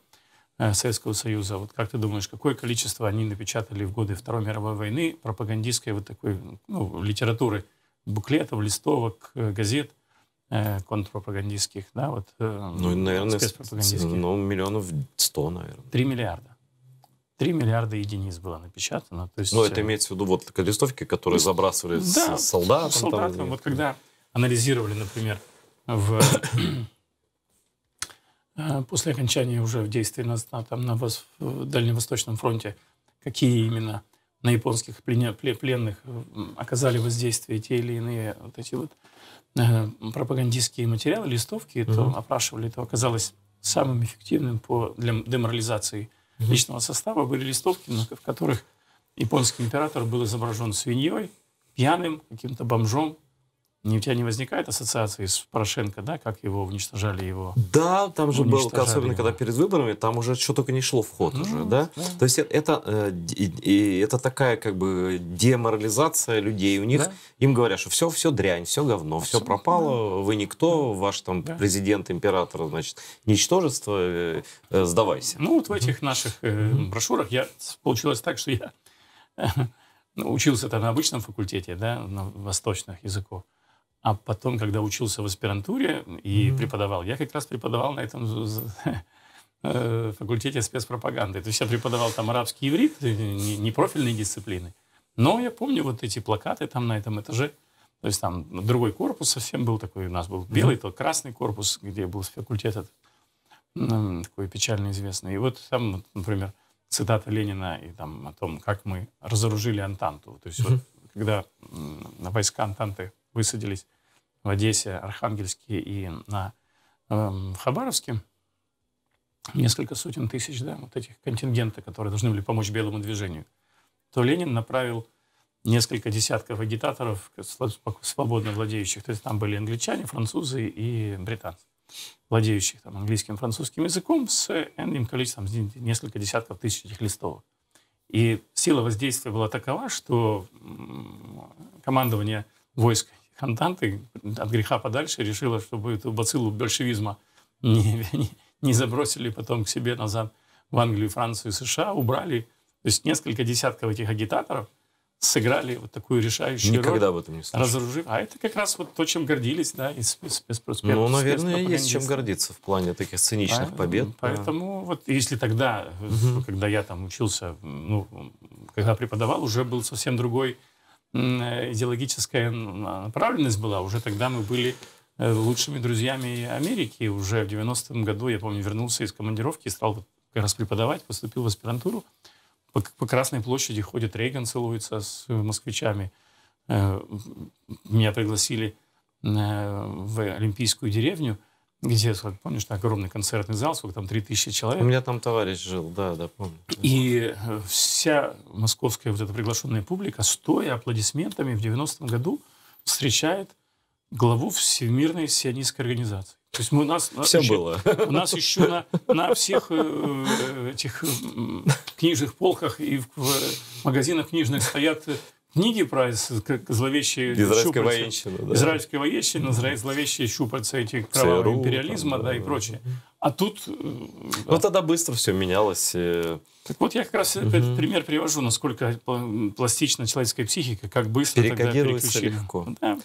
э, Советского Союза. Вот как ты думаешь, какое количество они напечатали в годы Второй мировой войны пропагандистской вот такой ну, литературы, буклетов, листовок, э, газет – Э, контрпропагандистских, да, вот. Э, ну, наверное, спецпропагандистских. Ну, миллионов сто, наверное. Три миллиарда. три миллиарда единиц было напечатано. То есть, Но ну, это э, имеется в виду вот листовки, которые есть, забрасывали да, с солдатом. солдатом там, вот когда анализировали, например, в, после окончания уже в действии на, там, на Вос... Дальневосточном фронте, какие именно на японских пленных оказали воздействие те или иные вот эти вот пропагандистские материалы, листовки, угу. то опрашивали, это оказалось самым эффективным по, для деморализации угу. личного состава были листовки, в которых японский император был изображен свиньей, пьяным, каким-то бомжом, не, у тебя не возникает ассоциации с Порошенко, да, как его уничтожали его? Да, там же был, особенно его. когда перед выборами, там уже что только не шло в ход ну, уже, да? да? То есть это, э, и, и это такая как бы деморализация людей. У них да? им говорят, что все, все дрянь, все говно, Абсолютно, все пропало, да. вы никто, ваш там да. президент, император, значит, ничтожество, э, э, сдавайся. Ну вот в этих наших э, брошюрах я получилось так, что я ну, учился там на обычном факультете, да, на восточных языках. А потом, когда учился в аспирантуре и mm-hmm. преподавал, я как раз преподавал на этом э, факультете спецпропаганды. То есть я преподавал там арабский иврит, э, не профильные дисциплины. Но я помню вот эти плакаты там на этом этаже. То есть там другой корпус совсем был такой. У нас был белый, то красный корпус, где был факультет этот, такой печально известный. И вот там, например, цитата Ленина и там о том, как мы разоружили Антанту. То есть mm-hmm. вот когда войска Антанты высадились в Одессе, Архангельске и на в эм, Хабаровске несколько сотен тысяч да, вот этих контингентов, которые должны были помочь белому движению, то Ленин направил несколько десятков агитаторов, свободно владеющих. То есть там были англичане, французы и британцы, владеющих там, английским, французским языком с энным количеством, несколько десятков тысяч этих листовок. И сила воздействия была такова, что командование войск контанты от греха подальше решила, чтобы эту бациллу большевизма не, не, не забросили потом к себе назад в Англию, Францию, США, убрали. То есть несколько десятков этих агитаторов сыграли вот такую решающую Никогда роль. Никогда об этом не слышал. Разоружив. А это как раз вот то, чем гордились, да, и спецпроспект. Ну, наверное, есть чем гордиться в плане таких циничных побед. Поэтому да. вот если тогда, угу. когда я там учился, ну, когда преподавал, уже был совсем другой Э, идеологическая направленность была. Уже тогда мы были э, лучшими друзьями Америки. Уже в 90-м году, я помню, вернулся из командировки, стал как раз преподавать, поступил в аспирантуру. По, по Красной площади ходит Рейган, целуется с э, москвичами. Меня пригласили в Олимпийскую деревню – где, помнишь, на огромный концертный зал, сколько там, 3000 человек. У меня там товарищ жил, да, да, помню. И э, вся московская вот эта приглашенная публика, стоя аплодисментами в 90-м году, встречает главу Всемирной сионистской организации. То есть мы, у нас... Все еще, было. У нас еще на, на всех э, э этих э, книжных полках и в, в магазинах книжных стоят э, книги про как зловещие израильская военщина, да. израильская военщина, mm-hmm. зловещие щупальца этих кровавого ЦРУ, империализма, там, да, да, и прочее. А тут... Э, ну, да. тогда быстро все менялось. И... Так вот я как раз угу. этот пример привожу, насколько пластична человеческая психика, как быстро тогда легко. Да.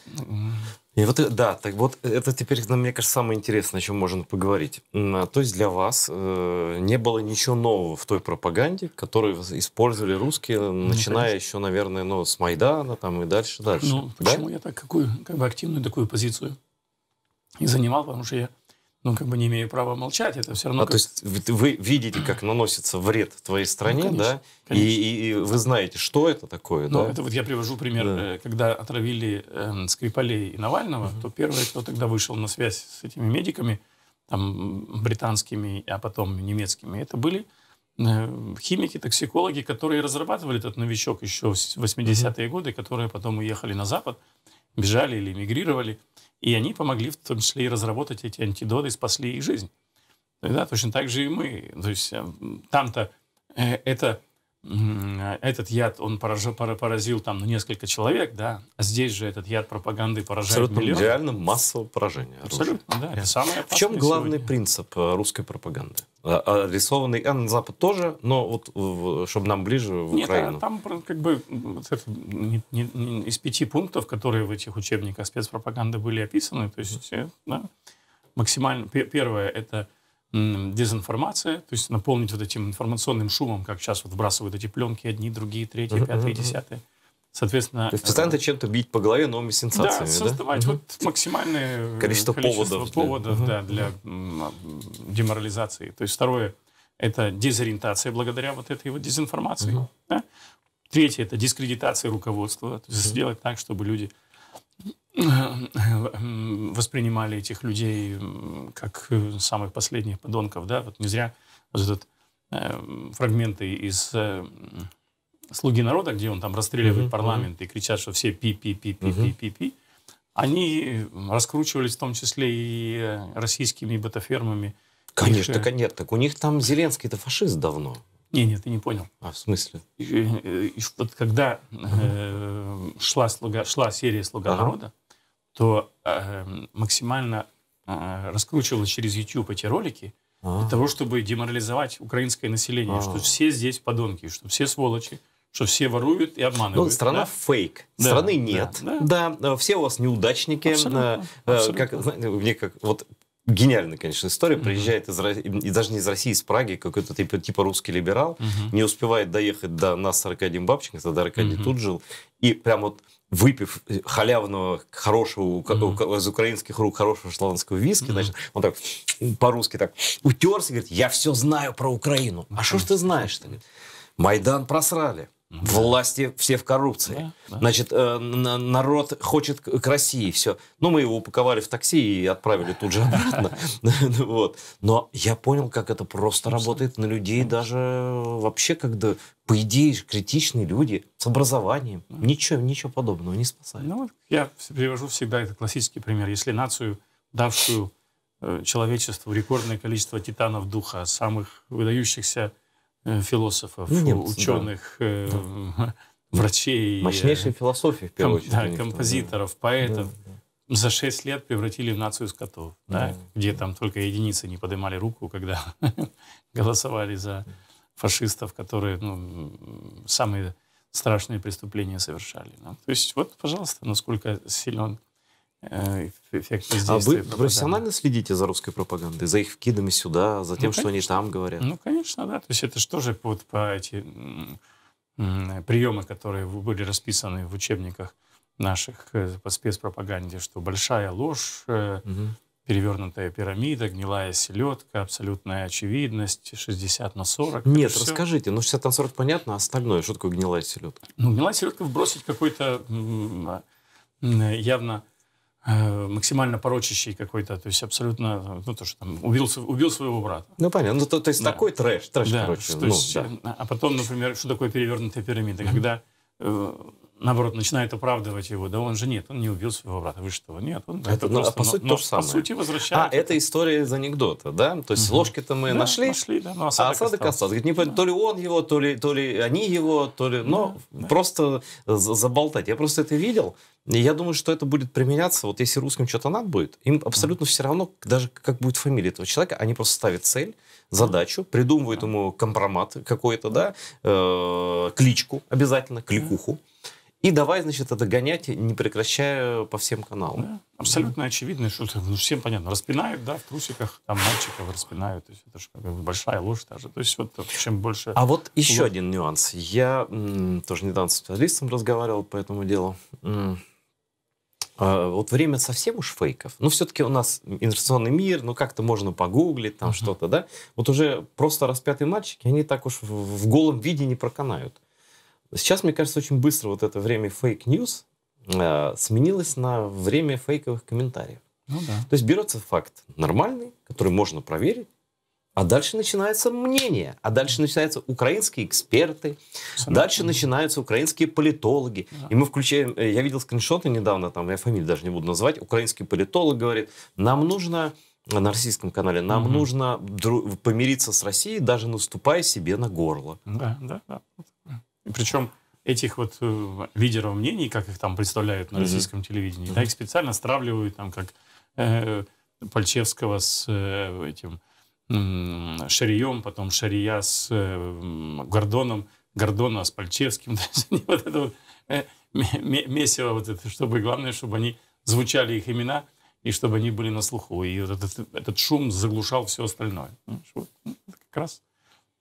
И вот, э, да, так вот, э, это теперь, мне кажется, самое интересное, о чем можно поговорить. А, то есть для вас э, не было ничего нового в той пропаганде, которую использовали русские, ну, начиная конечно. еще, наверное, ну, с Майдана там и дальше, дальше. Ну, да? почему я так какую, как бы активную такую позицию и занимал, потому что я ну, как бы не имею права молчать, это все равно... А как... то есть вы видите, как наносится вред твоей стране, ну, конечно, да? Конечно. И, и, вы знаете, что это такое, ну, да? это вот я привожу пример, да. Э, когда отравили э, Скрипалей и Навального, угу. то первый, кто тогда вышел на связь с этими медиками, там, британскими, а потом немецкими, это были э, химики, токсикологи, которые разрабатывали этот новичок еще в 80-е угу. годы, которые потом уехали на Запад, бежали или эмигрировали. И они помогли в том числе и разработать эти антидоты, спасли их жизнь. Ну да, точно так же и мы. То есть э, там-то э, это, этот яд, он поражил, поразил там ну, несколько человек, да, а здесь же этот яд пропаганды поражает Абсолютно миллион. идеально массовое поражение. Абсолютно, да, это самое В чем главный сегодня. принцип э, русской пропаганды? адресованный а на Запад тоже, но вот чтобы нам ближе в Нет, а Украину. А там как бы не, не, не, из пяти пунктов, которые в этих учебниках спецпропаганды были описаны, то есть э, да, максимально первое это дезинформация, то есть наполнить вот этим информационным шумом, как сейчас вот вбрасывают эти пленки одни, другие, третьи, пятые, десятые. Соответственно... То есть э, постоянно чем-то бить по голове новыми сенсациями, да? создавать да? вот угу. максимальное э, количество, количество поводов, поводов для, да, угу. деморализации. То есть второе – это дезориентация благодаря вот этой вот дезинформации. Угу. Да? Третье – это дискредитация руководства. То есть угу. сделать так, чтобы люди э, воспринимали этих людей как самых последних подонков. Да? Вот не зря вот этот э, фрагменты из э, «Слуги народа», где он там расстреливает угу, парламент угу. и кричат, что все пи-пи-пи-пи-пи-пи-пи, они раскручивались в том числе и э, российскими бетафермами. Конечно, их... Э, так нет, так у них там зеленский это фашист давно. Не, нет, ты не понял. А, в смысле? И, э, и, и, вот когда э, шла, слуга, шла серия «Слуга ага. народа», то э, максимально э, раскручивалось через YouTube эти ролики для а. того, чтобы деморализовать украинское население, ага. что все здесь подонки, что все сволочи, что все воруют и обманывают. Ну, страна да? фейк. Да, Страны нет. Да, да. да, все у вас неудачники. Абсолютно. Э, абсолютно. Как, знаете, мне как вот гениальная, конечно, история. Приезжает из, и даже не из России, из Праги, какой-то типа, типа русский либерал, uh не успевает доехать до нас, Аркадием Бабченко, тогда Аркадий uh тут жил, и прям вот выпив халявного, хорошего, mm-hmm. из украинских рук хорошего шотландского виски, mm-hmm. значит, он так по-русски так утерся и говорит, я все знаю про Украину. А что mm-hmm. ж ты знаешь-то? Майдан просрали. Власти все в коррупции. Да, да. Значит, э, народ хочет к России все. Ну, мы его упаковали в такси и отправили тут же обратно. вот. Но я понял, как это просто работает на людей, даже вообще, когда, по идее, критичные люди с образованием. Ничего, ничего подобного не спасают. Ну, я привожу всегда это классический пример. Если нацию, давшую э, человечеству рекордное количество титанов духа, самых выдающихся Э, философов, ну, немцы, ученых, да. Э, врачей. Э, Мощнейшей философии, в первую ком, очередь. Да, композиторов, да. поэтов. Да, За шесть лет превратили в нацию скотов, да, да, где там только единицы не поднимали руку, когда голосовали за фашистов, которые ну, самые страшные преступления совершали. Ну, то есть вот, пожалуйста, насколько силен эффект А вы профессионально следите за русской пропагандой, за их вкидами сюда, за тем, ну, что конечно. они там говорят? Ну, конечно, да. То есть это же тоже вот по эти приемы, которые были расписаны в учебниках наших э, по спецпропаганде, что большая ложь, угу. перевернутая пирамида, гнилая селедка, абсолютная очевидность, 60 на 40. Нет, расскажите, все... ну 60 на 40 понятно, а остальное, что такое гнилая селедка? Ну, гнилая селедка вбросить какой-то явно Э, максимально порочащий какой-то, то есть абсолютно, ну то, что там, убил, убил своего брата. Ну понятно, ну то, то есть да. такой трэш, трэш, да, короче. То ну, есть, да. Э, а потом, например, что такое перевернутая пирамида, когда э, наоборот, начинает оправдывать его. Да он же нет, он не убил своего брата. Вы что? Нет, он это, это ну, а просто, по сути, но, то же самое. По сути, возвращается. А, это история из анекдота, да? То есть угу. ложки-то мы да, нашли, нашли да, но ну, а осадок а осадок остался. остался. Не, да. То ли он его, то ли, то ли они его, то ли... Но ну, да, просто заболтать. Я просто это видел я думаю, что это будет применяться, вот если русским что-то надо будет, им абсолютно все равно, даже как будет фамилия этого человека, они просто ставят цель, задачу, придумывают ему компромат какой-то, да, э, кличку обязательно, кликуху. И давай, значит, это гонять, не прекращая по всем каналам. Да, абсолютно mm-hmm. очевидно, что ну, всем понятно. Распинают, да, в трусиках, там мальчиков распинают. То есть это же как бы большая ложь даже. То есть вот чем больше... А вот еще один нюанс. Я тоже недавно с специалистом разговаривал по этому делу. А, вот время совсем уж фейков. Ну, все-таки у нас информационный мир, ну, как-то можно погуглить там uh-huh. что-то, да? Вот уже просто распятые мальчики, они так уж в, в голом виде не проканают. Сейчас, мне кажется, очень быстро вот это время фейк-ньюс э, сменилось на время фейковых комментариев. Ну да. То есть берется факт нормальный, который можно проверить, а дальше начинается мнение, а дальше начинаются украинские эксперты, Абсолютно. дальше начинаются украинские политологи. Да. И мы включаем, э, я видел скриншоты недавно, там я фамилию даже не буду называть, украинский политолог говорит, нам нужно э, на российском канале, нам угу. нужно помириться с Россией, даже наступая себе на горло. Да, да, да. причем этих вот э, лидеров мнений, как их там представляют на российском угу. телевидении, угу. да, их специально стравливают там как э, Пальчевского с э, этим Шарием, потом Шария с эм, Гордоном, Гордона с Пальчевским. вот это вот э, месиво, вот это, чтобы главное, чтобы они звучали их имена и чтобы они были на слуху. И вот этот, этот шум заглушал все остальное. Вот, ну, как раз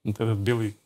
вот этот белый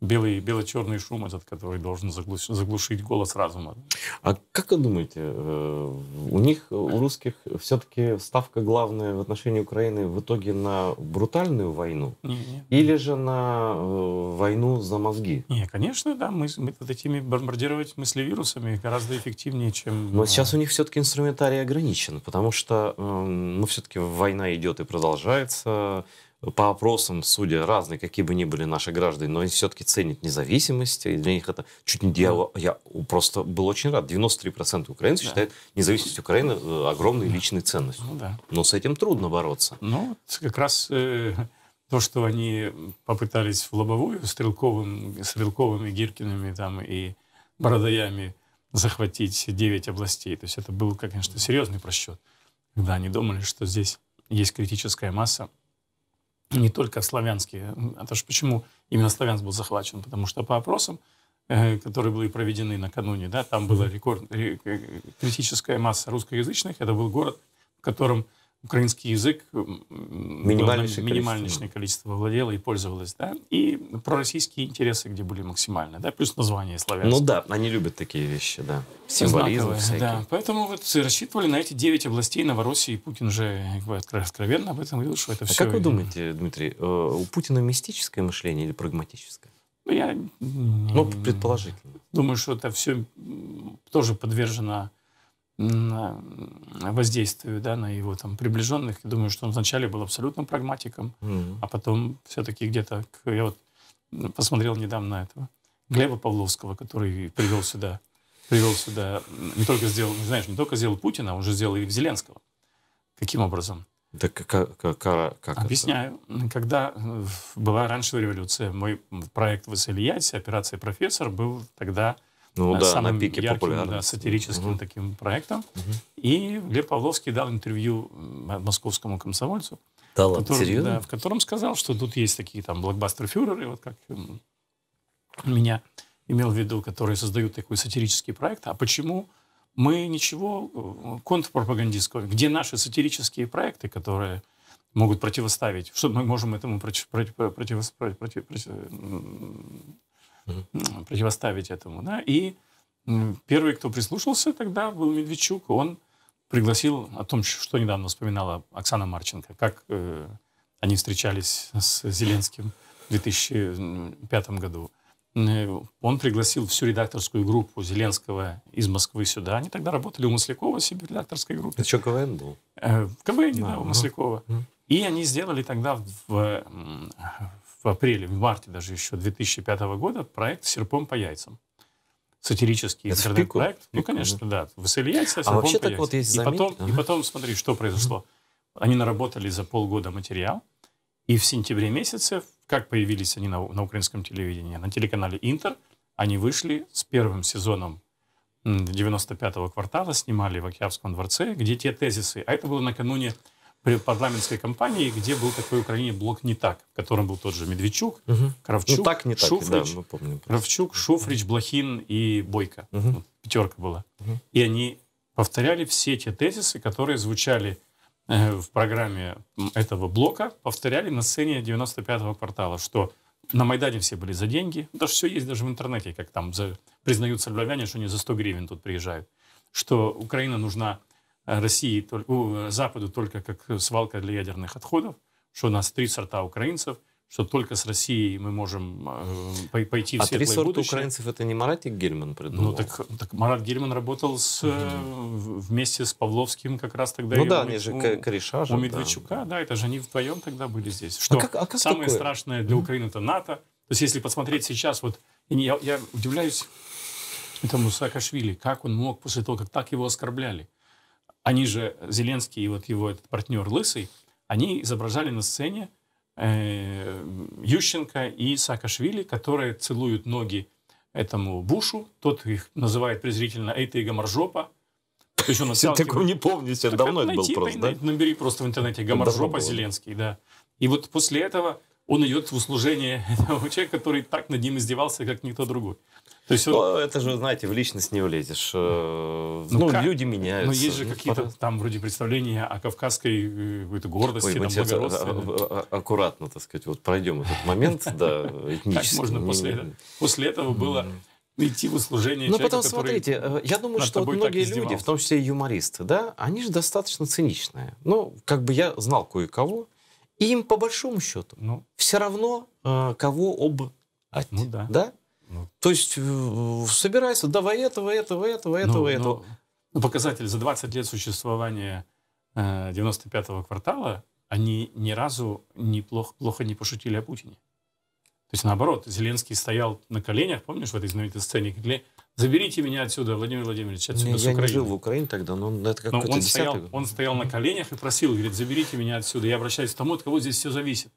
белый, бело-черный шум этот, который должен заглушить, заглушить голос разума. А как вы думаете, э, у них, у русских, все-таки ставка главная в отношении Украины в итоге на брутальную войну? Не, не. Или же на э, войну за мозги? Не, конечно, да, мы, мы этими бомбардировать мыслевирусами гораздо эффективнее, чем... Но э, сейчас у них все-таки инструментарий ограничен, потому что эм, ну, все-таки война идет и продолжается, по опросам, судя разные, какие бы ни были наши граждане, но они все-таки ценят независимость, и для них это чуть не дело. Я просто был очень рад. 93% украинцев да. считают независимость Украины э, огромной личной ценностью. Ну, да. Но с этим трудно бороться. Ну, как раз э, то, что они попытались в лобовую стрелковым, стрелковыми Гиркинами там, и Бородаями захватить 9 областей, то есть это был, конечно, серьезный просчет, когда они думали, что здесь есть критическая масса, не только славянские. Это а же почему именно славянск был захвачен? Потому что по опросам, э, которые были проведены накануне, да, там была рекорд, э, критическая масса русскоязычных. Это был город, в котором украинский язык минимальнейшее, минимальнейшее количество. количество владело и пользовалась да, и пророссийские интересы, где были максимально, да, плюс название славянское. Ну да, они любят такие вещи, да, символизм всякие Да, поэтому вот рассчитывали на эти девять областей Новороссии, и Путин уже же откровенно об этом говорил, что это а все... как вы думаете, Дмитрий, э, у Путина мистическое мышление или прагматическое? Ну, я... Ну, предположительно. Думаю, что это все тоже подвержено на воздействию да, на его там, приближенных. И думаю, что он вначале был абсолютным прагматиком, mm-hmm. а потом все-таки где-то... Я вот посмотрел недавно этого Глеба Павловского, который привел сюда, привел сюда, не только сделал, знаешь, не только сделал Путина, он уже сделал и Зеленского. Каким образом? Да как, как, как Объясняю. Это? Когда э, была раньше революция, мой проект в Яйца операция «Профессор», был тогда ну, да, самым на пике ярким да, сатирическим угу. таким проектом. Угу. И Глеб Павловский дал интервью московскому комсомольцу, да, который, Да, в котором сказал, что тут есть такие там блокбастер-фюреры, вот как меня имел в виду, которые создают такой сатирический проект. А почему мы ничего э, контрпропагандистского, где наши сатирические проекты, которые могут противоставить, что мы можем этому против, против, против, против, против, против угу. противоставить этому. Да? И первый, кто прислушался тогда, был Медведчук. Он пригласил о том, что недавно вспоминала Оксана Марченко, как э, они встречались с Зеленским в 2005 году. Э, он пригласил всю редакторскую группу Зеленского из Москвы сюда. Они тогда работали у Маслякова себе в редакторской группе. Это что, КВН был? В э, КВН, да, да у ну, Маслякова. Угу. И они сделали тогда в, в в апреле, в марте даже еще 2005 года проект «Серпом по яйцам». Сатирический интернет-проект. Ну, конечно, да. да. Высыли яйца, а серпом вообще по так яйцам. Вот есть и, потом, ага. и потом, смотри, что произошло. Они наработали за полгода материал, и в сентябре месяце, как появились они на, на украинском телевидении, на телеканале «Интер», они вышли с первым сезоном 95-го квартала, снимали в Океавском дворце, где те тезисы, а это было накануне парламентской кампании, где был такой Украине блок «Не так», в котором был тот же Медведчук, угу. Кравчук, ну, так, не так, да, помним, Кравчук, Шуфрич, Блохин и Бойко. Угу. Вот, пятерка была. Угу. И они повторяли все те тезисы, которые звучали э, в программе этого блока, повторяли на сцене 95-го квартала, что на Майдане все были за деньги. Даже все есть даже в интернете, как там за, признаются львовяне, что они за 100 гривен тут приезжают. Что Украина нужна России, только, Западу только как свалка для ядерных отходов, что у нас три сорта украинцев, что только с Россией мы можем э, пойти в а светлое три сорта украинцев это не Марат Гельман придумал? Ну так, так Марат Гельман работал с, угу. вместе с Павловским как раз тогда. Ну да, у, они же у, кореша же. У Медведчука, да. да, это же они вдвоем тогда были здесь. А что а как, а как самое такое? страшное для Украины это НАТО. То есть если посмотреть сейчас, вот я, я удивляюсь этому Саакашвили, как он мог после того, как так его оскорбляли они же, Зеленский и вот его этот партнер Лысый, они изображали на сцене э, Ющенко и Саакашвили, которые целуют ноги этому Бушу. Тот их называет презрительно «Эйта и гамаржопа». То Такого не помню, так давно это был просто, да? Набери просто в интернете «гамаржопа Зеленский», да. И вот после этого он идет в услужение этого человека, который так над ним издевался, как никто другой. То есть, ну, это же, знаете, в личность не влезешь. Э, ну, ну как... люди меняются. Но ну, есть же ну, какие-то потом... там вроде представления о кавказской э, какой-то гордости, Ой, там, а, благородстве. А, а, аккуратно, так сказать, вот пройдем этот момент, да, этнически. Как можно после, после этого было идти в услужение Ну, потом, смотрите, э, я думаю, что многие люди, в том числе и юмористы, да, они же достаточно циничные. Ну, как бы я знал кое-кого, и им по большому счету ну. все равно, кого об... От, ну, да. да? Ну. То есть э, собирается, давай этого, этого, этого, ну, этого, этого. Ну, ну, показатель за 20 лет существования э, 95-го квартала, они ни разу не плохо, плохо не пошутили о Путине. То есть наоборот, Зеленский стоял на коленях, помнишь, в этой знаменитой сцене, где Заберите меня отсюда, Владимир Владимирович, отсюда не, с Украины. Я не жил в Украине тогда, но это как-то он, стоял, год. он на коленях и просил, говорит, заберите меня отсюда. Я обращаюсь к тому, от кого здесь все зависит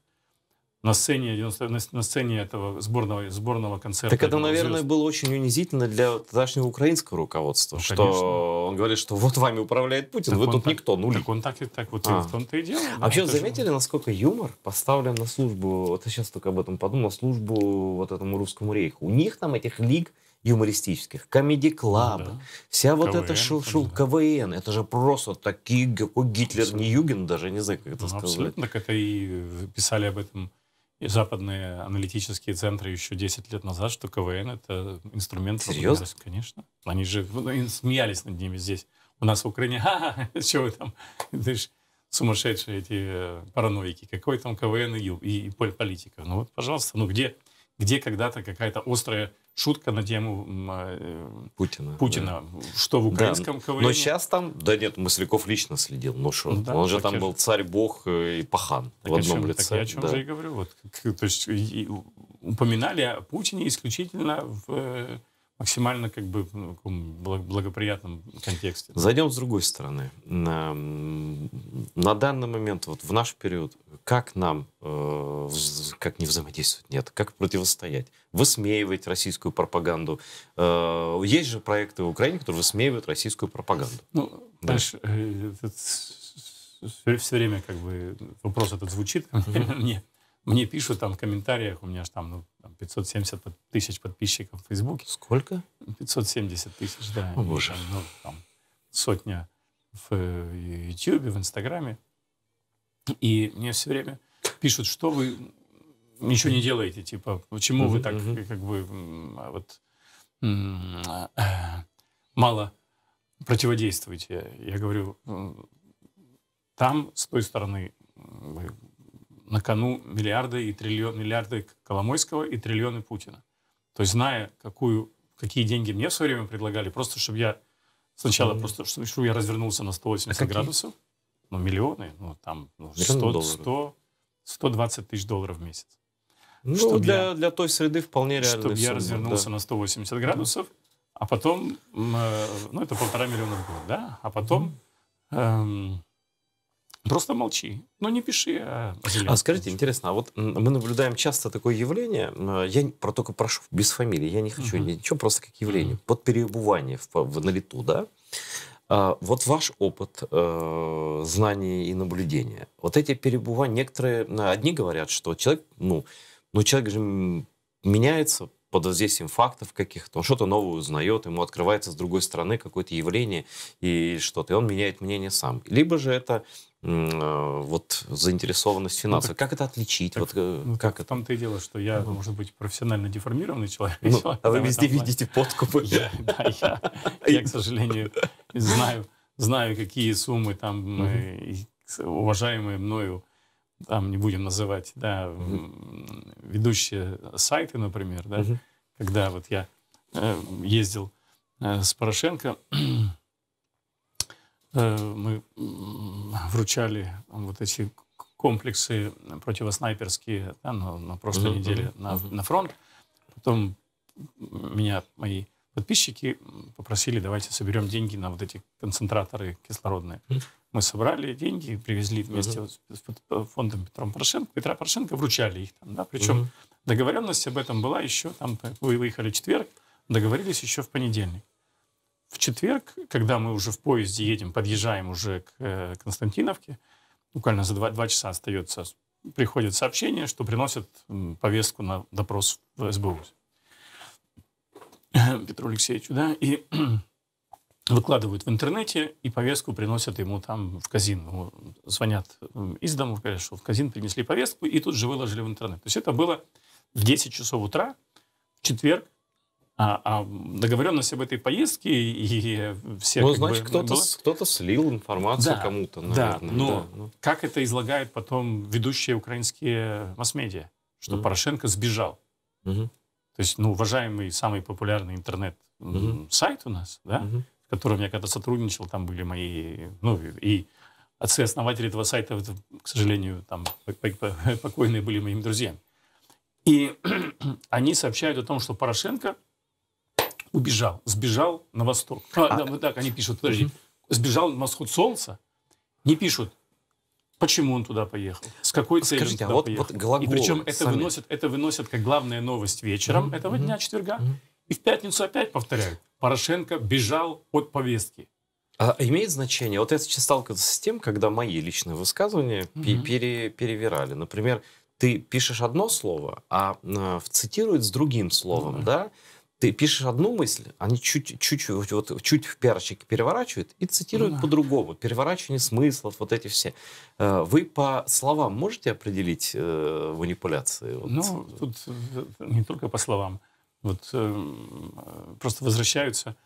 на сцене, 90, на сцене этого сборного, сборного концерта. Так это, наверное, звезд. было очень унизительно для тогдашнего украинского руководства, ну, что конечно. он говорит, что вот вами управляет Путин, так вы тут так, никто, нули. Так он так и так, вот а. в том-то и дело. А вообще заметили, же... насколько юмор поставлен на службу, вот я сейчас только об этом подумал, на службу вот этому русскому рейху. У них там этих лиг юмористических, комедий клабы ну, да. вся КВН, вот эта шел, шел КВН, это же просто такие, какой Гитлер, абсолютно. не Юген даже, не знаю, как это ну, сказать. Абсолютно, так это и писали об этом и западные аналитические центры еще 10 лет назад, что КВН — это инструмент... Серьезно? Конечно. Они же ну, смеялись над ними здесь. У нас в Украине, ха что вы там, ты ж сумасшедшие эти э, параноики, какой там КВН и, и, и политика. Ну вот, пожалуйста, ну где, где когда-то какая-то острая шутка на тему Путина. Э, Путина, да. что в украинском да, КВН. Но сейчас там, да нет, Масляков лично следил, ну что, да, он же там был царь-бог э, и пахан так в одном чем, лице. Так я о чем да. же и говорю. Вот, то есть и, упоминали о Путине исключительно в э, максимально как бы в ну, благоприятном контексте. Зайдем с другой стороны. На, на данный момент, вот в наш период, как нам, э, как не взаимодействовать, нет, как противостоять? Высмеивать российскую пропаганду. Э, есть же проекты в Украине, которые высмеивают российскую пропаганду. Ну, да. знаешь, э, этот, все время как бы вопрос этот звучит, нет мне пишут там в комментариях, у меня же там ну, 570 тысяч подписчиков в Фейсбуке. Сколько? 570 тысяч, да. О, боже. Там, ну, там сотня в э, Ютьюбе, в Инстаграме. И мне все время пишут, что вы ничего не делаете, типа, почему вы так, как бы, а вот, мало противодействуете. Я говорю, там, с той стороны, вы на кону миллиарды и триллион, миллиарды Коломойского и триллионы Путина. То есть, зная, какую, какие деньги мне в свое время предлагали, просто чтобы я сначала, просто чтобы я развернулся на 180 а градусов, ну, миллионы, ну, там, ну, 100, 100, 120 тысяч долларов в месяц. Ну, чтобы для, я, для той среды вполне реально. Чтобы я развернулся да. на 180 градусов, а потом, э, ну, это полтора миллиона в год, да, а потом... mm Просто молчи. Ну, не пиши, а... А скажите, интересно, а вот мы наблюдаем часто такое явление, я про, только прошу, без фамилии, я не хочу угу. ничего, просто как явление, угу. под переобувание в, в, на лету, да? А, вот ваш опыт э, знаний и наблюдения. Вот эти перебывания, некоторые, одни говорят, что человек, ну, ну человек же меняется под воздействием фактов каких-то, он что-то новое узнает, ему открывается с другой стороны какое-то явление и что-то, и он меняет мнение сам. Либо же это э, вот заинтересованность финансов. Ну, так, как это отличить? Так, вот, э, ну, как это? Там ты -то дело, что я, ну. может быть, профессионально деформированный человек. Ну, человек а вы везде видите подкупы. Я, да, я, я, к сожалению, знаю, знаю, какие суммы там угу. уважаемые мною там не будем называть, да, mm-hmm. ведущие сайты, например, да, mm-hmm. когда вот я э, ездил э, с Порошенко, э, мы вручали вот эти комплексы противоснайперские да, на, на прошлой mm-hmm. неделе на, mm-hmm. на фронт. Потом меня мои подписчики попросили, давайте соберем деньги на вот эти концентраторы кислородные. Mm-hmm. Мы собрали деньги, привезли вместе угу. вот с э, фондом Петром Порошенко. Петра Порошенко вручали их там, да. Причем угу. договоренность об этом была еще там, вы выехали в четверг, договорились еще в понедельник. В четверг, когда мы уже в поезде едем, подъезжаем уже к э, Константиновке, буквально за два, два часа остается, приходит сообщение, что приносят повестку на допрос в СБУ. Петру Алексеевичу, да, и выкладывают в интернете и повестку приносят ему там в казин. Ему звонят из дома, говорят, что в казин принесли повестку и тут же выложили в интернет. То есть это было в 10 часов утра, в четверг, а, а договоренность об этой поездке и все... Ну, значит, кто-то, кто слил информацию да, кому-то, наверное. Да, но да. Ну. как это излагает потом ведущие украинские масс-медиа, что mm Порошенко сбежал. mm То есть, ну, уважаемый, самый популярный интернет-сайт mm у нас, да, mm которым я когда сотрудничал, там были мои, ну, и отцы-основатели этого сайта, к сожалению, там покойные были моими друзьями. И они сообщают о том, что Порошенко убежал, сбежал на восток. А, а, да, так они пишут, подожди, угу. сбежал на восход солнца, не пишут, почему он туда поехал, с какой целью Скажите, он а туда вот, поехал. Вот И причем это выносят, это выносят как главная новость вечером угу, этого угу, дня, четверга. Угу. И в пятницу опять повторяют, Порошенко бежал от повестки. А имеет значение, вот я сейчас сталкивался с тем, когда мои личные высказывания угу. Mm пере, перевирали. Например, ты пишешь одно слово, а э, а, цитируют с другим словом, угу. да? Ты пишешь одну мысль, они чуть-чуть вот, чуть в пиарчик переворачивают и цитируют mm по-другому. Переворачивание смыслов, вот эти все. Э, вы по словам можете определить э, манипуляции? Вот. Ну, тут э, не только по словам вот эм, просто возвращаются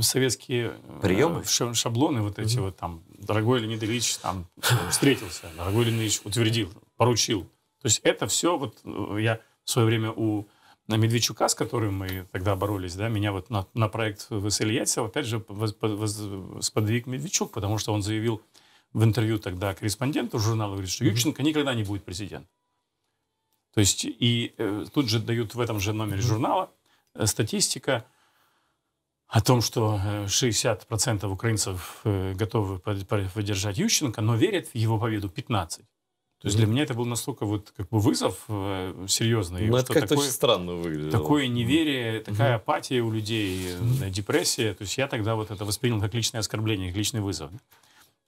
советские э, приемы, шаблоны вот эти угу. вот там дорогой Леонид Ильич там э, встретился, дорогой Леонид Ильич утвердил, поручил. То есть это все вот э, я в свое время у на Медведчука, с которым мы тогда боролись, да, меня вот на, на проект ВСЛ Яйцева опять же воз, воз, сподвиг Медведчук, потому что он заявил в интервью тогда корреспонденту журнала, говорит, что Юченко никогда не будет президент. То есть и э, тут же дают в этом же номере журнала Э, статистика о том, что 60% э, украинцев э, готовы поддержать Ющенко, но верят в его победу 15. То есть для меня это был настолько вот как бы вызов серьезный. Ну, это как-то очень странно выглядело. Такое неверие, такая апатия у людей, mm депрессия. То есть я тогда вот это воспринял как личное оскорбление, как личный вызов.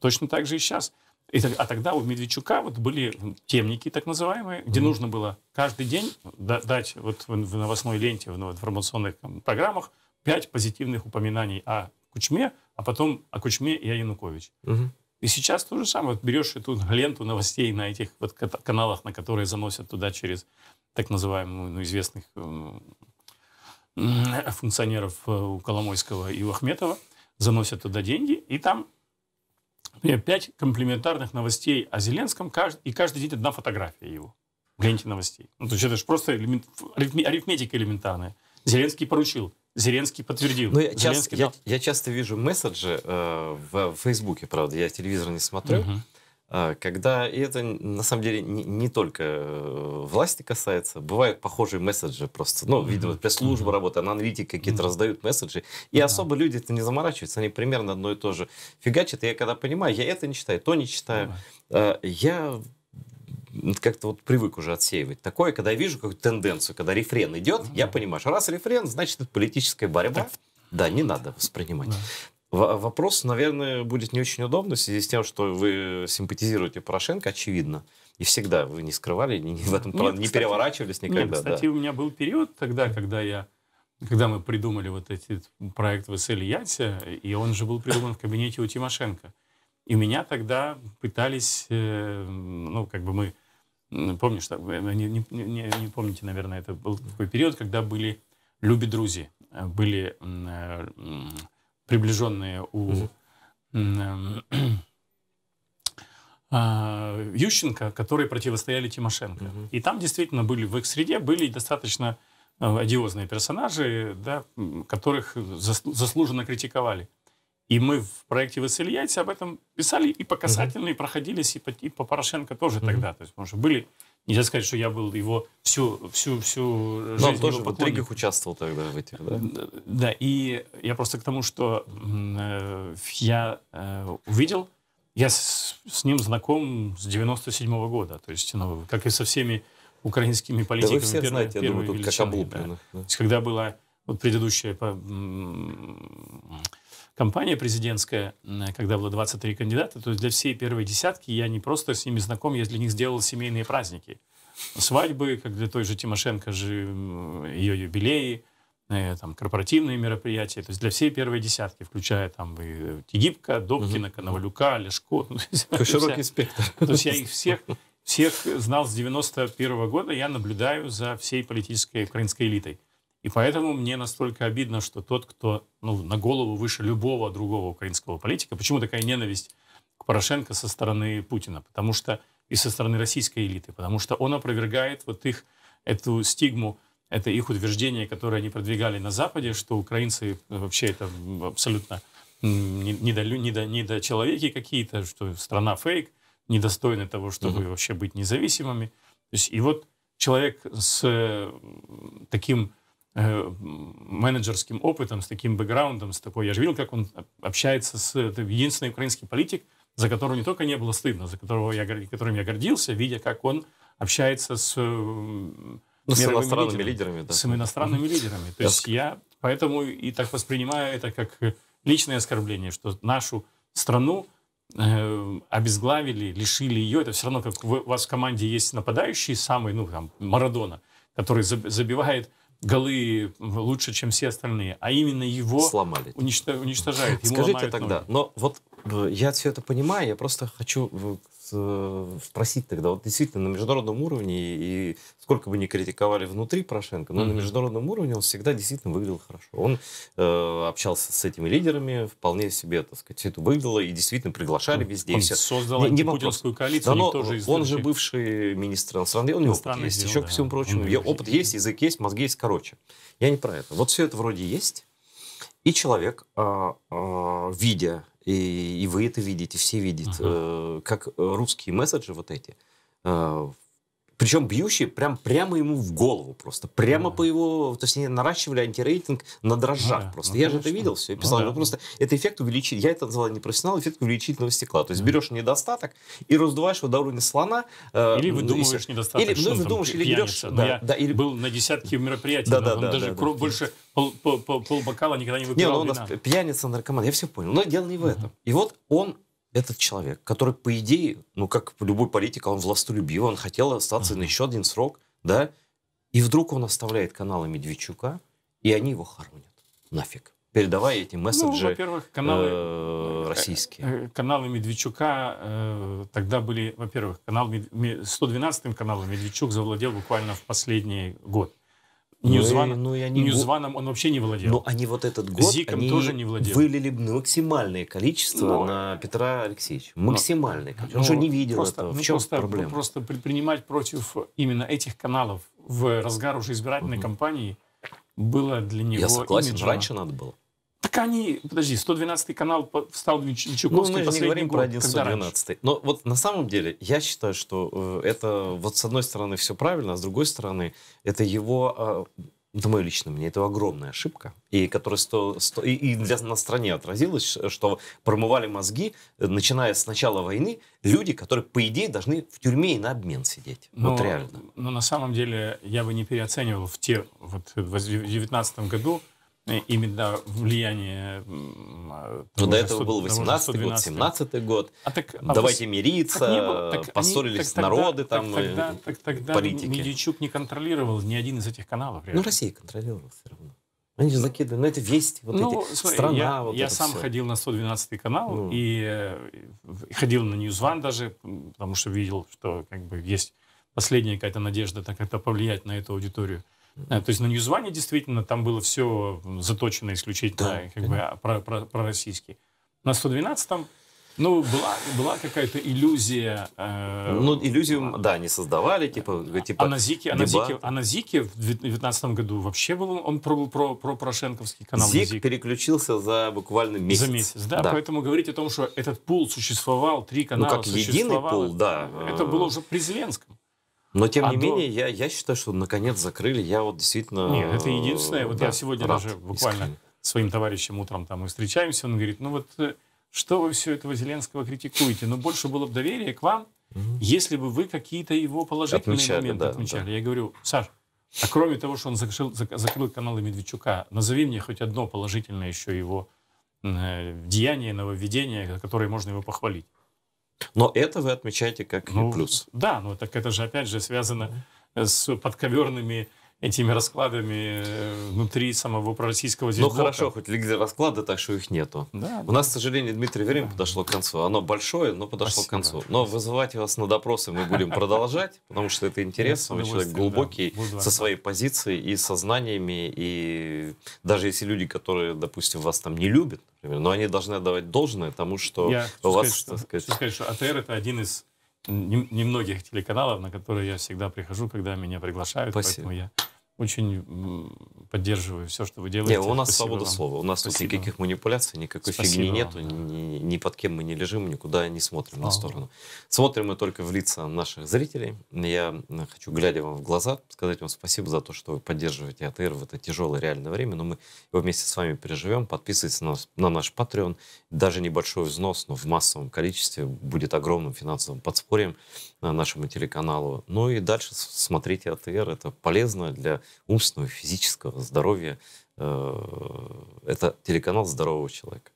Точно так же и сейчас. И, а тогда у Медведчука вот были темники, так называемые, где mm. нужно было каждый день дать вот в новостной ленте, в информационных программах пять позитивных упоминаний о Кучме, а потом о Кучме и о Януковиче. Угу. И сейчас то же самое. Вот берешь эту ленту новостей на этих вот каналах, на которые заносят туда через так называемых ну, известных функционеров э, у Коломойского и у Ахметова, заносят туда деньги, и там Например, пять комплементарных новостей о Зеленском, и каждый день одна фотография его Гляньте новостей. Ну, то есть это же просто элемент, арифметика элементарная. Зеленский поручил, Зеленский подтвердил. Ну, я, Зеленский часто, дал. я, я часто вижу месседжи э, в, в Фейсбуке, правда, я телевизор не смотрю. Угу. А, когда и это на самом деле не, не только э, власти касается, бывают похожие месседжи просто, ну, видимо, mm-hmm. пресс-служба mm аналитики какие-то раздают месседжи, и особо люди это не заморачиваются, они примерно одно и то же фигачат, и я когда понимаю, я это не читаю, то не читаю, а, я как-то вот привык уже отсеивать такое, когда я вижу какую-то тенденцию, когда рефрен идет, я понимаю, что раз рефрен, значит, это политическая борьба. да, не надо воспринимать. Да. Вопрос, наверное, будет не очень удобно в связи с тем, что вы симпатизируете Порошенко, очевидно. И всегда вы не скрывали, не, в этом нет, не кстати, переворачивались никогда. Нет, кстати, да. у меня был период тогда, когда я когда мы придумали вот этот проект Василия Яйца, и он же был придуман в кабинете у Тимошенко. И меня тогда пытались, э, ну, как бы мы, помнишь, э, не, не, не, не помните, наверное, это был такой период, когда были «Люби друзи э, были приближенные у угу. Ющенко, которые противостояли Тимошенко. Угу. И там действительно были в их среде были достаточно э, одиозные персонажи, да, которых заслуженно критиковали. И мы в проекте «Высыльяйте» об этом писали и по касательной, угу. и проходились, и по, и по Порошенко тоже угу. тогда. То есть, потому что были Нельзя сказать, что я был его всю, всю, всю Но жизнь. он тоже в интригах участвовал тогда в этих, да? Э, да, и я просто к тому, что э, я э, увидел, я с, с ним знаком с 97 -го года, то есть, ну, как и со всеми украинскими политиками. Да вы все первые, знаете, первые я думаю, тут величины, как облупленных. Да. Да. То есть, когда была вот предыдущая по, кампания президентская, когда было 23 кандидата, то есть для всей первой десятки я не просто с ними знаком, я для них сделал семейные праздники. Свадьбы, как для той же Тимошенко, же ее юбилеи, э, там, корпоративные мероприятия, то есть для всей первой десятки, включая там и Тегибка, Добкина, угу. Коновалюка, Лешко. Ну, широкий спектр. То есть я их всех, всех знал с 91 -го года, я наблюдаю за всей политической украинской элитой. И поэтому мне настолько обидно, что тот, кто ну, на голову выше любого другого украинского политика, почему такая ненависть к Порошенко со стороны Путина? Потому что и со стороны российской элиты, потому что он опровергает вот их эту стигму, это их утверждение, которое они продвигали на Западе, что украинцы э, вообще это абсолютно недочеловеки какие-то, что страна фейк, недостойны того, чтобы вообще быть независимыми. То есть, и вот человек с э, таким Э, менеджерским опытом, с таким бэкграундом, с такой... Я же видел, как он общается с... Это единственный украинский политик, за которого не только не было стыдно, за которого я, которым я гордился, видя, как он общается с... Э, ну, с иностранными лидерами, лидерами да. С иностранными лидерами. То есть я поэтому и так воспринимаю это как личное оскорбление, что нашу страну э, обезглавили, лишили ее. Это все равно, как вы, у вас в команде есть нападающий, самый, ну, там, Марадона, который забивает голы лучше, чем все остальные, а именно его Сломали. Уничтожают, Скажите тогда, ноги. но вот э, я все это понимаю, я просто хочу Э, спросить тогда, вот действительно на международном уровне, и сколько бы ни критиковали внутри Порошенко, но mm-hmm. на международном уровне он всегда действительно выглядел хорошо. Он э, общался с этими лидерами, вполне себе, так сказать, все это выглядело, и действительно приглашали везде. Он все. создал не, не путинскую коалицию, но тоже Он же бывший министр иностранных дел, у него опыт есть, дел, еще да. ко всему прочему. Он опыт есть, язык есть, мозги есть, короче. Я не про это. Вот все это вроде есть, и человек, э, э, видя и, и вы это видите, все видят. Ага. Э, как русские месседжи вот эти, э, причем бьющий прям прямо ему в голову просто. Прямо да. по его... То есть они наращивали антирейтинг на дрожжах да, просто. Ну, я же это видел все ну писал. Ну, да. просто это эффект увеличить. Я это называл не профессионал, эффект увеличительного стекла. То есть да. берешь недостаток и раздуваешь его до уровня слона. Э, или ну, выдумываешь и... недостаток. Или, ну, выдумываешь, или берешь... Ну, да, я да, или... был на десятке мероприятий. Да, да, да, даже да, кро... да. больше пол, пол, пол, пол бокала никогда не выпивал Нет, ну, у нас пьяница, наркоман. Я все понял. Но дело не в этом. И вот он этот человек, который, по идее, ну, как любой политик, он властолюбивый, он хотел остаться uh-huh. на еще один срок, да, и вдруг он оставляет каналы Медведчука, и они его хоронят нафиг передавая эти ну, месседжи ну, во-первых, каналы, э, э, российские. Э, каналы Медведчука э, тогда были, во-первых, канал 112-м каналом Медведчук завладел буквально в последний год. Ньюзваном, ну, ну, они... он вообще не владел. Но ну, они вот этот год Зиком они тоже не владел. вылили максимальное количество Но... на Петра Алексеевича. Максимальное количество. Ну, он же не видел просто, этого. в ну, чем просто, проблема? Просто предпринимать против именно этих каналов в разгар уже избирательной угу. кампании было для него Я согласен, имидженно. раньше надо было. Так они, подожди, 112 канал стал Венчуковским ну, мы не говорим год, про 11, 112 Но вот на самом деле я считаю, что э, это вот с одной стороны все правильно, а с другой стороны это его это мое личное мнение, это огромная ошибка, и которая сто, сто, и, и для, на стране отразилась, что промывали мозги, э, начиная с начала войны, люди, которые, по идее, должны в тюрьме и на обмен сидеть. Но, вот реально. Но на самом деле я бы не переоценивал в те, вот в 19 году Э, именно влияние... Ну, до этого был 18-й год, 17-й год. А так, а Давайте мириться, так было, так поссорились они, так, народы так, там, так, э, тогда, так, тогда политики. Медведчук не контролировал ни один из этих каналов. Ну, реально. Ну, Россия контролировала все равно. Они же закидывали, ну это весть, вот ну, эти, смотри, страна, я, вот Я сам все. ходил на 112 канал ну. и, э, и ходил на Ньюзван даже, потому что видел, что как бы есть последняя какая-то надежда так это повлиять на эту аудиторию. А, то есть на Ньюзване действительно там было все заточено исключительно да, как бы, а, про, про, про российский. На 112-м ну, была, была какая-то иллюзия. Э, ну, иллюзию, э, да, они создавали, типа, типа. А на Зике, а на Зике, а на Зике в 2019 году вообще был, он пробовал про, про Порошенковский канал. Зик, Зик переключился за буквально месяц. За месяц, да, да. Поэтому говорить о том, что этот пул существовал, три ну, канала ну, как единый пул, да. Это было э. уже при Зеленском. Но тем а не до... менее, я, я считаю, что наконец закрыли. Я вот действительно. Нет, это единственное. Вот да, я э, сегодня рад, даже буквально искренне. своим товарищем утром там мы встречаемся. Он говорит: ну вот э, что вы все этого Зеленского критикуете? Но ну, больше было бы доверия к вам, угу. если бы вы какие-то его положительные отмечали, моменты да, отмечали. Да. Я говорю, Саш, а кроме того, что он закрыл, закрыл каналы Медведчука, назови мне хоть одно положительное еще его э, деяние, нововведение, которое можно его похвалить. Но это вы отмечаете как ну, плюс. Да, но ну, так это же опять же связано с подковерными этими раскладами э, внутри самого пророссийского зельблока. Ну хорошо, хоть лиги расклада, так что их нету. Да, У да. нас, к сожалению, Дмитрий, время да. подошло к концу. Оно большое, но подошло Спасибо. к концу. Но вызывать вас на допросы мы будем продолжать, потому что это интересно. Вы человек глубокий, со своей позицией и со знаниями. И даже если люди, которые, допустим, вас там не любят, например, но они должны отдавать должное тому, что я у вас... Сказать, что, сказать... сказать, что АТР — это один из немногих телеканалов, на которые я всегда прихожу, когда меня приглашают. Спасибо. Поэтому я очень поддерживаю все, что вы делаете. Нет, у нас Спасибо свобода вам. слова. У нас Спасибо. тут никаких манипуляций, никакой Спасибо фигни нету, ни, ни, ни под кем мы не лежим, никуда не смотрим а. на сторону. Смотрим мы только в лица наших зрителей. Я хочу, глядя вам в глаза, сказать вам спасибо за то, что вы поддерживаете АТР в это тяжелое реальное время, но мы его вместе с вами переживем. Подписывайтесь на, на наш Patreon. Даже небольшой взнос, но в массовом количестве будет огромным финансовым подспорьем нашему телеканалу. Ну и дальше смотрите АТР. Это полезно для умственного, физического здоровья. Э, это телеканал здорового человека.